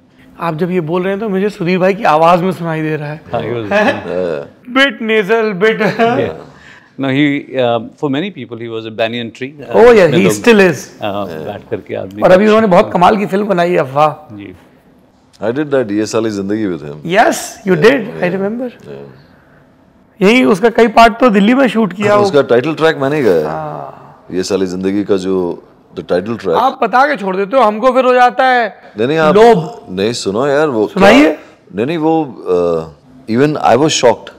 आप जब ये बोल रहे हैं तो मुझे सुधीर भाई की आवाज में सुनाई दे रहा है, bit nasal bit no he for many people he was a banyan tree oh yeah he still is बैठ करके आदमी और अभी उन्होंने बहुत कमाल की फिल्म बनाई है अफवाह जी I did that ये साली e जिंदगी with him. Yes, you yeah, did. Yeah, I remember. Yeah. यही उसका कई पार्ट तो दिल्ली में शूट किया उसका टाइटल ट्रैक मैंने गाया ये हाँ। साली e जिंदगी का जो द टाइटल ट्रैक आप पता के छोड़ देते हो हमको फिर हो जाता है नहीं नहीं आप नहीं सुनो यार वो सुनाइए नहीं नहीं वो even I was shocked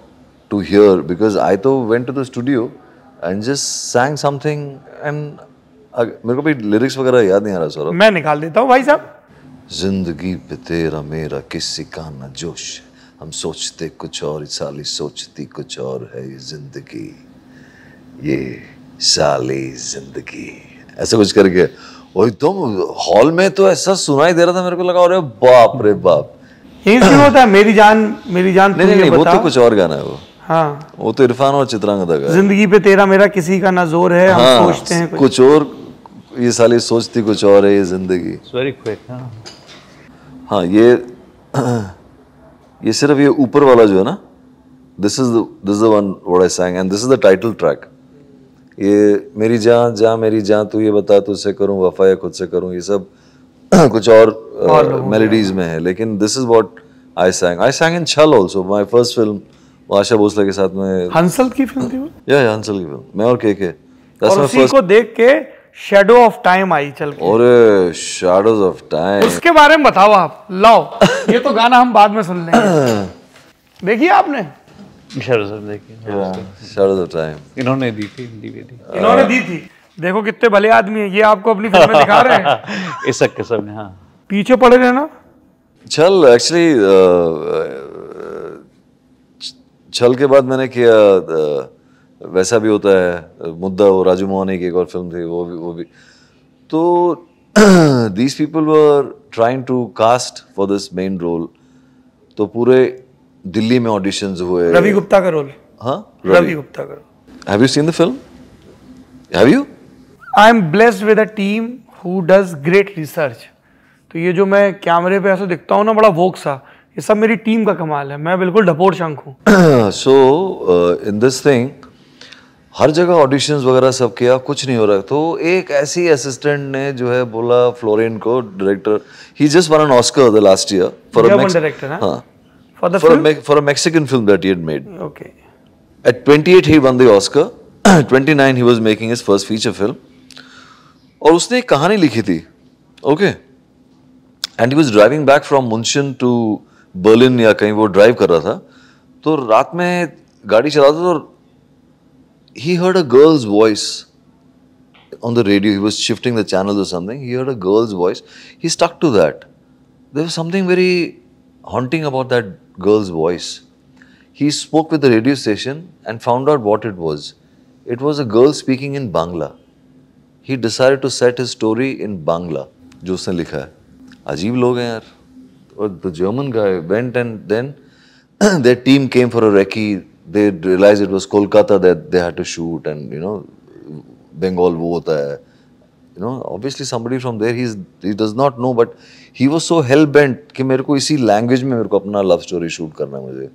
to hear because I तो went to the studio and just sang something and मेरे को भी लिरिक्स वगैरह याद नहीं आ रहा सौरभ मैं निकाल देता हूँ भाई साहब जिंदगी पे तेरा मेरा किसी का ना जोश हम सोचते कुछ और साली सोचती कुछ और है ये जिंदगी ये साली जिंदगी ऐसा कुछ करके वही तुम हॉल में तो ऐसा सुनाई दे रहा था मेरे को लगा अरे बाप रे बाप यही क्यों होता है मेरी जान मेरी जान नहीं नहीं, नहीं वो तो कुछ और गाना है वो हाँ वो तो इरफान और चित्रांगदा का जिंदगी पे तेरा मेरा किसी का ना जोर है हाँ, हम सोचते हैं कुछ, कुछ और ये साली सोचती कुछ और है ये ज़िंदगी हाँ।, हाँ ये ये सिर्फ ये ऊपर वाला जो है ना this is this one what I sang and this is the title track ये मेरी जान जा मेरी जान तू ये बता तू से करूँ वफा या खुद से करूँ ये सब <clears throat> कुछ और मेलेडीज uh, में है लेकिन this is what I sang I sang in Chhal also my first film Asha Bhosle के साथ में हंसल की फिल्म थी वो या हंसल की फिल्म मैं और के के और उसी को देख के शेडो ऑफ टाइम आई चल शेडोज ऑफ टाइम उसके बारे में बताओ आप लाओ <laughs> ये तो गाना हम बाद में सुन लेंगे <clears throat> देखिए आपने इन्होंने दी थी हिंदी में दी इन्होंने दी थी देखो कितने भले आदमी है ये आपको अपनी फिल्म में <laughs> दिखा रहे हैं <laughs> इस किस्म में हाँ पीछे पड़े रहना चल एक्चुअली uh, uh, चल के बाद मैंने किया uh, वैसा भी होता है मुद्दा वो राजू मोहनी की एक और फिल्म थी वो भी वो भी तो these people were trying to cast for this main role तो पूरे दिल्ली में ऑडिशन हुए रवि गुप्ता का रोल हाँ रवि गुप्ता का role have you seen the film have you I am blessed with a team who does great research तो ये जो मैं कैमरे पे ऐसा दिखता हूँ ना बड़ा वोक सा ये सब मेरी टीम का कमाल है मैं बिल्कुल ढपोर शंख हूँ सो इन दिस थिंग हर जगह ऑडिशंस वगैरह सब किया कुछ नहीं हो रहा तो एक ऐसी असिस्टेंट ने जो है बोला फ्लोरिन को director he just won an Oscar the last year for director for a Mexican film that he made okay at twenty eight he won the Oscar nine he was making his first feature film और उसने एक कहानी लिखी थी okay and he was driving back from Munchen to Berlin या कहीं वो drive कर रहा था तो रात में गाड़ी चलाता था और तो he heard a girl's voice on the radio. He was shifting the channels or something. He heard a girl's voice. He stuck to that. There was something very haunting about that girl's voice. He spoke with the radio station and found out what it was. It was a girl speaking in Bangla. He decided to set his story in Bangla, जो उसने लिखा है अजीब लोग हैं यार और the German guy went and then their team came they realized it was Kolkata that they had to shoot, and you know, Bengal wo hota hai. You know, obviously somebody from there he's he does not know, but he was so hell bent कि मेरे को इसी language में मेरे को अपना love story shoot करना है मुझे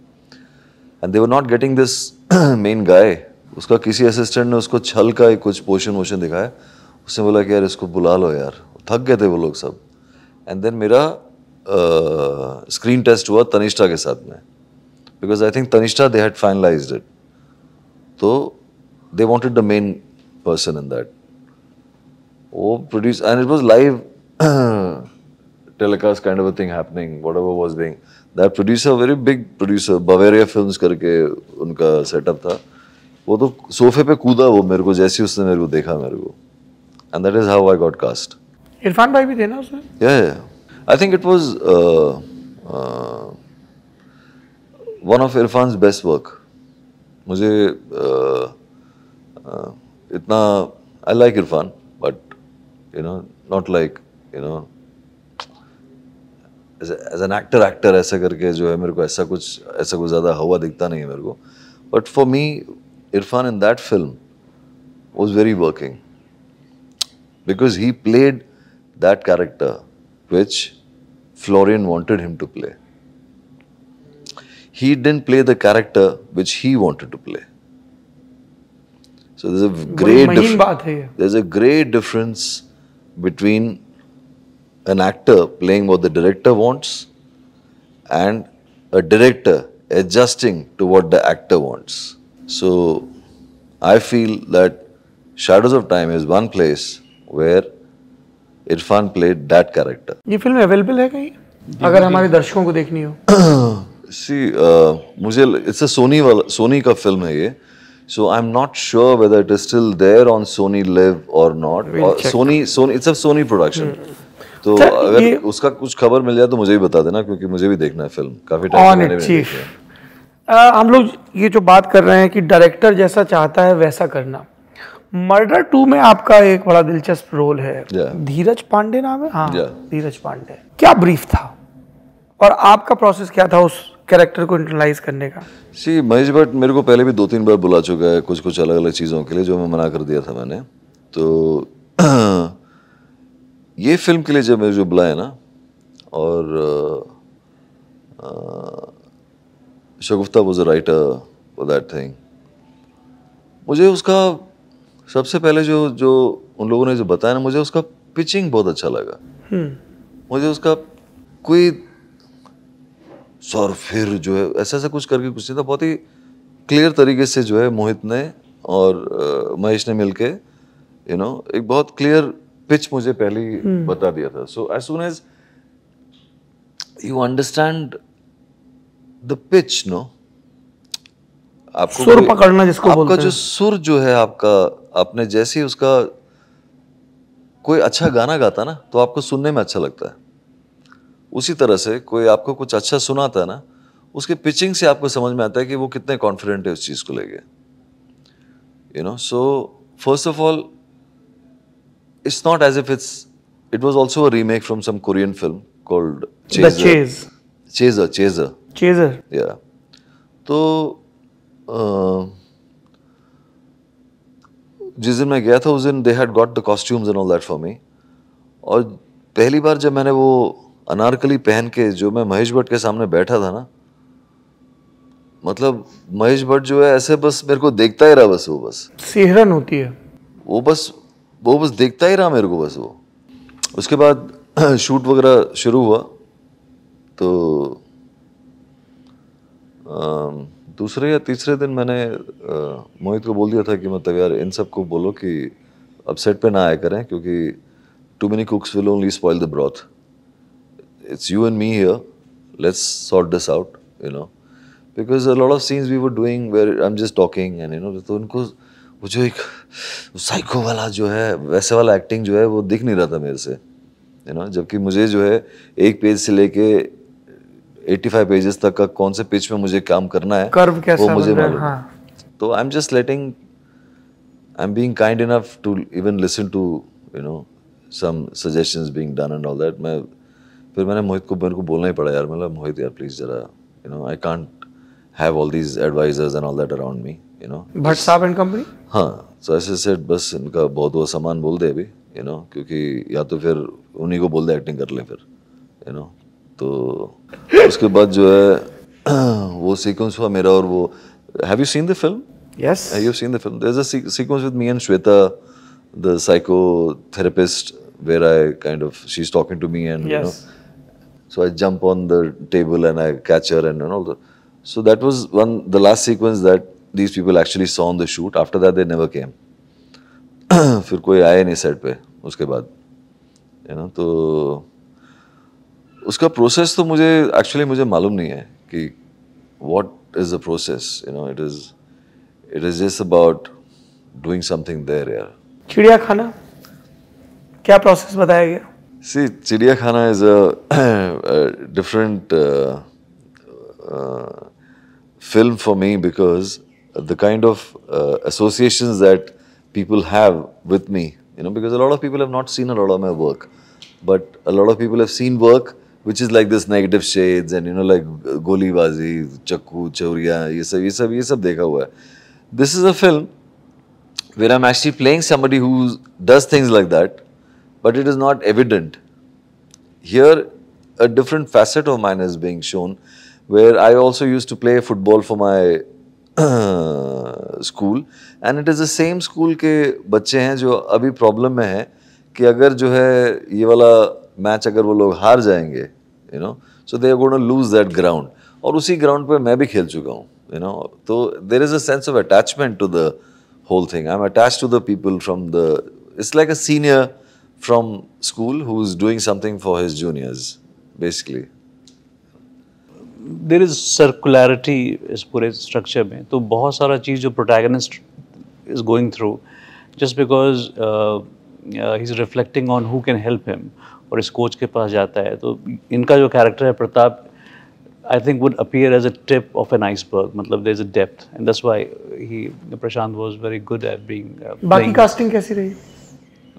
And they were not getting this main guy. उसका किसी assistant ने उसको छल का एक कुछ पोशन वोशन दिखाया उसने बोला कि यार इसको बुला लो यार थक गए थे वो लोग सब And then मेरा uh, screen test हुआ तनिष्ठा के साथ में because I think Tannishtha they had finalize it तो they wanted the main person in that वो produce and it was live telecast kind of thing happening whatever was being that producer very big producer Bavaria film करके उनका setup था वो तो सोफे पे कूदा वो मेरे को जैसे उसने मेरे को देखा मेरे को and that is how I got cast Irrfan भाई भी थे ना उसमें yeah I think it was one of Irrfan best work मुझे uh, uh, इतना I like Irrfan but you know not like you know as an actor actor ऐसा करके जो है मेरे को ऐसा कुछ ऐसा कुछ ज़्यादा हवा दिखता नहीं है मेरे को but for me Irrfan in that film was very working because he played that character which Florian wanted him to play he didn't play the character which he wanted to play. So there's a great difference. There's a great difference between an actor playing what the director wants and a director adjusting to what the actor wants. So I feel that Shadows of Time is one place where Irfan played that character. ये film available है कहीं अगर हमारे दर्शकों को देखनी हो <clears throat> सी uh, मुझे इट्स अ सोनी वाला सोनी का फिल्म है ये so I am not sure whether it is still there on Sony LIV और not Sony Sony it's a Sony production तो अगर उसका कुछ खबर मिल जाए तो मुझे भी बता देना क्योंकि मुझे भी देखना है फिल्म काफी टाइम uh, हम लोग ये जो बात कर रहे हैं कि डायरेक्टर जैसा चाहता है वैसा करना मर्डर टू में आपका एक बड़ा दिलचस्प रोल है धीरज पांडे नाम है हाँ धीरज पांडे क्या ब्रीफ था और आपका प्रोसेस क्या था उस कैरेक्टर को इंटरलाइज करने का सी महेश भट्ट मेरे को पहले भी दो तीन बार बुला चुका है कुछ कुछ अलग अलग चीज़ों के लिए जो मैं मना कर दिया था मैंने तो <clears throat> ये फिल्म के लिए जब मेरे जो बुलाया ना और Shagufta was a writer for that thing मुझे उसका सबसे पहले जो जो उन लोगों ने जो बताया ना मुझे उसका पिचिंग बहुत अच्छा लगा हम्म। मुझे उसका कोई सर फिर जो है ऐसा ऐसा कुछ करके कुछ नहीं था बहुत ही क्लियर तरीके से जो है मोहित ने और महेश ने मिलके यू नो एक बहुत क्लियर पिच मुझे पहले हम्म। बता दिया था so as soon as you understand the pitch no आपको सुर पकड़ना जिसको आपका जो सुर जो है आपका आपने जैसे उसका कोई अच्छा गाना गाता ना तो आपको सुनने में अच्छा लगता है उसी तरह से कोई आपको कुछ अच्छा सुनाता है ना उसके पिचिंग से आपको समझ में आता है कि वो कितने कॉन्फिडेंट है उस चीज़ को लेके you know so first of all it's not as if it's it was also remake from some Korean film film chaser chaser chaser या तो जिस दिन मैं गया था उस दिन they had got the costumes and all that for me और पहली बार जब मैंने वो अनारकली पहन के जो मैं महेश भट्ट के सामने बैठा था ना मतलब महेश भट्ट जो है ऐसे बस मेरे को देखता ही रहा बस वो बस सिहरन होती है वो बस वो बस देखता ही रहा मेरे को बस वो उसके बाद <clears throat> शूट वगैरह शुरू हुआ तो आ, दूसरे या तीसरे दिन मैंने मोहित को बोल दिया था कि मतलब यार इन सब को बोलो कि अपसेट पे ना आया करें क्योंकि too many cooks will only spoil the broth it's you and me here. Let's sort this out, you know. Because a lot of scenes we were doing where I'm just talking and you know, तो उनको वो जो एक psycho वाला जो है वैसे वाला एक्टिंग जो है वो दिख नहीं रहा था मेरे से यू नो जबकि मुझे जो है एक पेज से लेके 85 पेजेस तक का कौन से पिच में मुझे काम करना है कर्व कैसा वो मुझे मालूम हाँ. तो I am just letting I am being kind enough to even listen to you know some suggestions being done and all that मैं फिर मैंने मोहित को मेरे को बोलना ही पड़ा यार मतलब मोहित यार प्लीज़ ज़रा you know I can't have all these advisers and all that around me you know Bhatt साहब एंड कंपनी हाँ सो ऐसे सेट बस इनका बहुत वो सामान बोल दे अभी यू नो क्योंकि या तो फिर उन्हीं को बोल दे एक्टिंग कर लें फिर यू नो तो उसके बाद जो है <clears throat> वो सीक्वेंस हुआ मेरा और वो have you seen the film yes have you seen the film there is a sequence with me and Shweta the psychotherapist where I kind of she is talking to me and you know So I jump on the table and I catch her and, and all that. So that was one, the last sequence that these people actually saw on the shoot. After that, they never came. फिर कोई आया नहीं set पे उसके बाद you know तो उसका process तो मुझे एक्चुअली मुझे मालूम नहीं है कि what is the process you know it is it is just about doing something there यार चिड़िया खाना क्या प्रोसेस बताया गया See, Chidiakhana is a, <clears throat> a different uh, uh, film for me because the kind of uh, associations that people have with me, you know, because a lot of people have not seen a lot of my work, but a lot of people have seen work which is like this negative shades and you know like golibazi, chakku, chauriya, ye sab, This is a film where I'm actually playing somebody who does things like that but it is not evident. Here, a different facet of mine is being shown where I also used to play football for my <clears throat> school and it is the same school ke bacche hain jo abhi problem mein hai ki agar jo hai ye wala match agar wo log you know so they are going to lose that ground aur usi ground pe main bhi khel chuka hu you know so there is a sense of attachment to the whole thing i'm attached to the people from the it's like a senior from school who's doing something for his juniors, basically. There is circularity इस पूरे structure में तो बहुत सारा चीज़ जो protagonist is going through just because he is reflecting on who can help him और इस कोच के पास जाता है तो इनका जो कैरेक्टर है Pratap I think would appear as a tip of an iceberg मतलब there is a depth and that's why he Prashant was very good at being बाकी कास्टिंग कैसी रही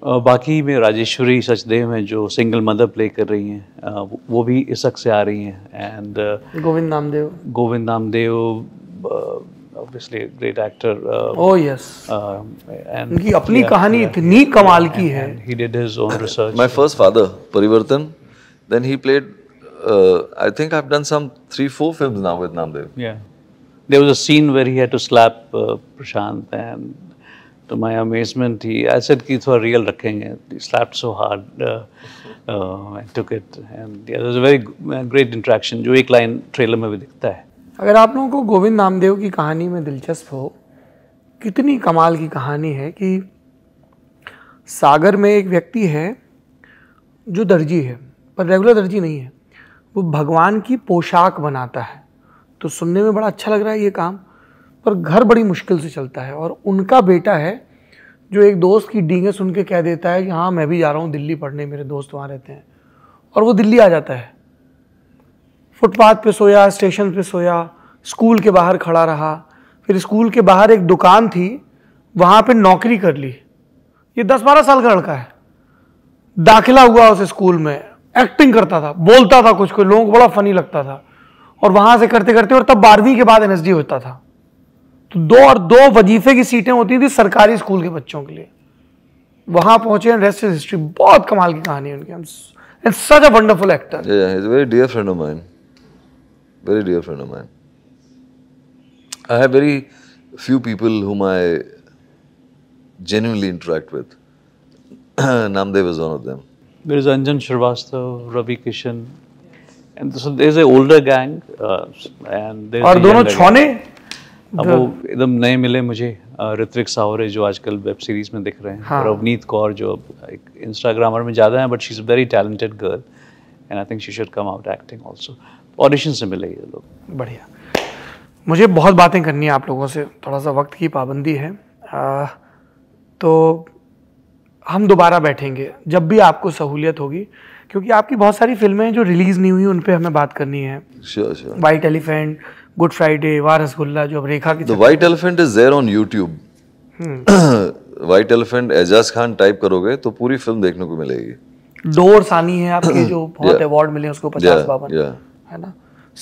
बाकी में राजेश्वरी सचदेव हैं जो सिंगल मदर प्ले कर रही हैं वो भी इसक से आ रही हैं and Govind Namdev Govind Namdev obviously great actor oh yes and उनकी अपनी कहानी इतनी कमाल की है he did his own research my first father Parivartan then he played I think I have done some 3 4 films now with Namdev या there was a scene where he had to slap Prashant and तो my amazement he I set की थोड़ा real रखेंगे slap so hard took it and very great interaction जो एक line trailer में भी दिखता है अगर आप लोगों को गोविंद नामदेव की कहानी में दिलचस्प हो कितनी कमाल की कहानी है कि सागर में एक व्यक्ति है जो दर्जी है पर रेगुलर दर्जी नहीं है वो भगवान की पोशाक बनाता है तो सुनने में बड़ा अच्छा लग रहा है ये काम पर घर बड़ी मुश्किल से चलता है और उनका बेटा है जो एक दोस्त की डींगे सुन के कह देता है कि हाँ मैं भी जा रहा हूँ दिल्ली पढ़ने मेरे दोस्त वहाँ रहते हैं और वो दिल्ली आ जाता है फुटपाथ पे सोया स्टेशन पे सोया स्कूल के बाहर खड़ा रहा फिर स्कूल के बाहर एक दुकान थी वहाँ पे नौकरी कर ली ये दस बारह साल का लड़का है दाखिला हुआ उस स्कूल में एक्टिंग करता था बोलता था कुछ को लोगों को बड़ा फनी लगता था और वहाँ से करते करते और तब बारहवीं के बाद एन होता था तो दो और दो वजीफे की सीटें होती थी सरकारी स्कूल के बच्चों के लिए वहां पहुंचे रेस्ट इज हिस्ट्री बहुत कमाल की कहानी है उनकी and such a wonderful actor is very dear friend of mine very dear friend of mine I have very few people whom I genuinely interact with Namdev is one of them there is Anjan Srivastava Ravi Kishan and so there's an older gang, uh, and there's. और दोनों छोने? अब वो एकदम नए मिले मुझे ऋत्विक सावरे जो आजकल वेब सीरीज में दिख रहे हैं हाँ. और अवनीत कौर जो अब एक इंस्टाग्रामर में ज़्यादा हैं but she is very talented girl and I think she should come out acting also audition से मिले ये लोग बढ़िया मुझे बहुत बातें करनी है आप लोगों से थोड़ा सा वक्त की पाबंदी है आ, तो हम दोबारा बैठेंगे जब भी आपको सहूलियत होगी क्योंकि आपकी बहुत सारी फिल्में हैं जो रिलीज़ नहीं हुई उन पर हमें बात करनी है sure sure white elephant good Friday War Rasgulla, जो अब रेखा की The elephant is is on YouTube YouTube. Elephant hmm. <clears throat> Ajaz Khan type करोगे तो पूरी फिल्म देखने को मिलेगी डोर सानी है आपके <clears throat> जो बहुत अवार्ड मिले उसको पचास yeah, बावन yeah. है ना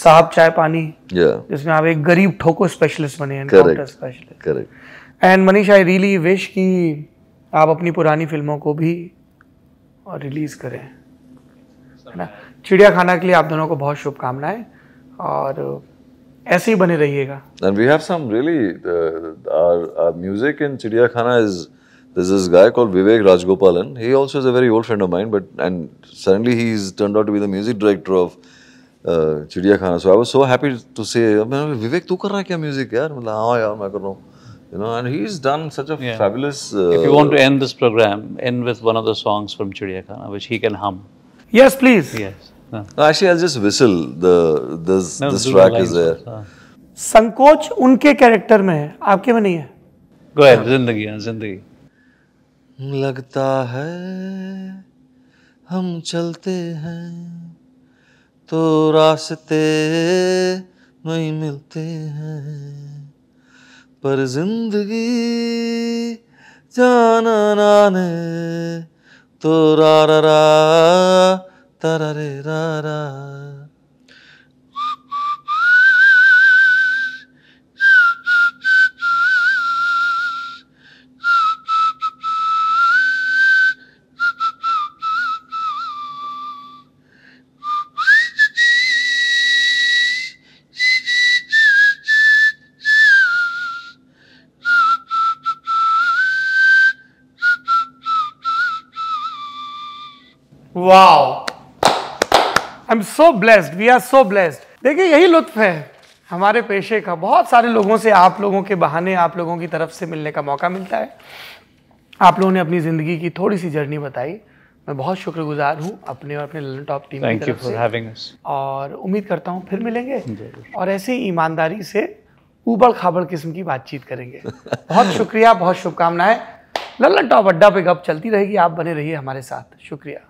साहब चाय पानी yeah. जिसमें आप एक गरीब ठोको स्पेशलिस्ट बने हैं and Manish I really wish कि आप अपनी पुरानी फिल्मों को भी रिलीज करें है ना चिड़ियाखाना के लिए आप दोनों को बहुत शुभकामनाएं और ऐसे ही बने रहिएगा and we have some really our music in Chidiakhana is There's this guy called Vivek Rajgopalan. He also is a very old friend of mine, but and suddenly he's turned out to be the music director of uh, Chidiyakhana. So I was so happy to say, Vivek, तू कर रहा है क्या music यार? मतलब हाँ यार मैं कर रहा हूँ. you know, and he's done such a yeah. fabulous. Uh, if you want to end this program, end with one of the songs from Chidiakhana, which he can hum. Yes, please. Yes. Actually, I'll just whistle. The this no, this track is there. हाँ. संकोच उनके character में है आपके में नहीं है जिंदगी हाँ, जिंदगी लगता है हम चलते हैं तो रास्ते नहीं मिलते हैं पर जिंदगी जाना ने तो रा रा, रा da da da da. Wow. I am so blessed we are so blessed देखिए यही लुत्फ है हमारे पेशे का बहुत सारे लोगों से आप लोगों के बहाने आप लोगों की तरफ से मिलने का मौका मिलता है आप लोगों ने अपनी ज़िंदगी की थोड़ी सी जर्नी बताई मैं बहुत शुक्रगुजार हूँ अपने और अपने ललन टॉप टीम की तरफ से और उम्मीद करता हूँ फिर मिलेंगे और ऐसे ही ईमानदारी से उबड़ खाबड़ किस्म की बातचीत करेंगे बहुत शुक्रिया बहुत शुभकामनाएं ललन टॉप अड्डा पे गप चलती रहेगी आप बने रहिए हमारे साथ शुक्रिया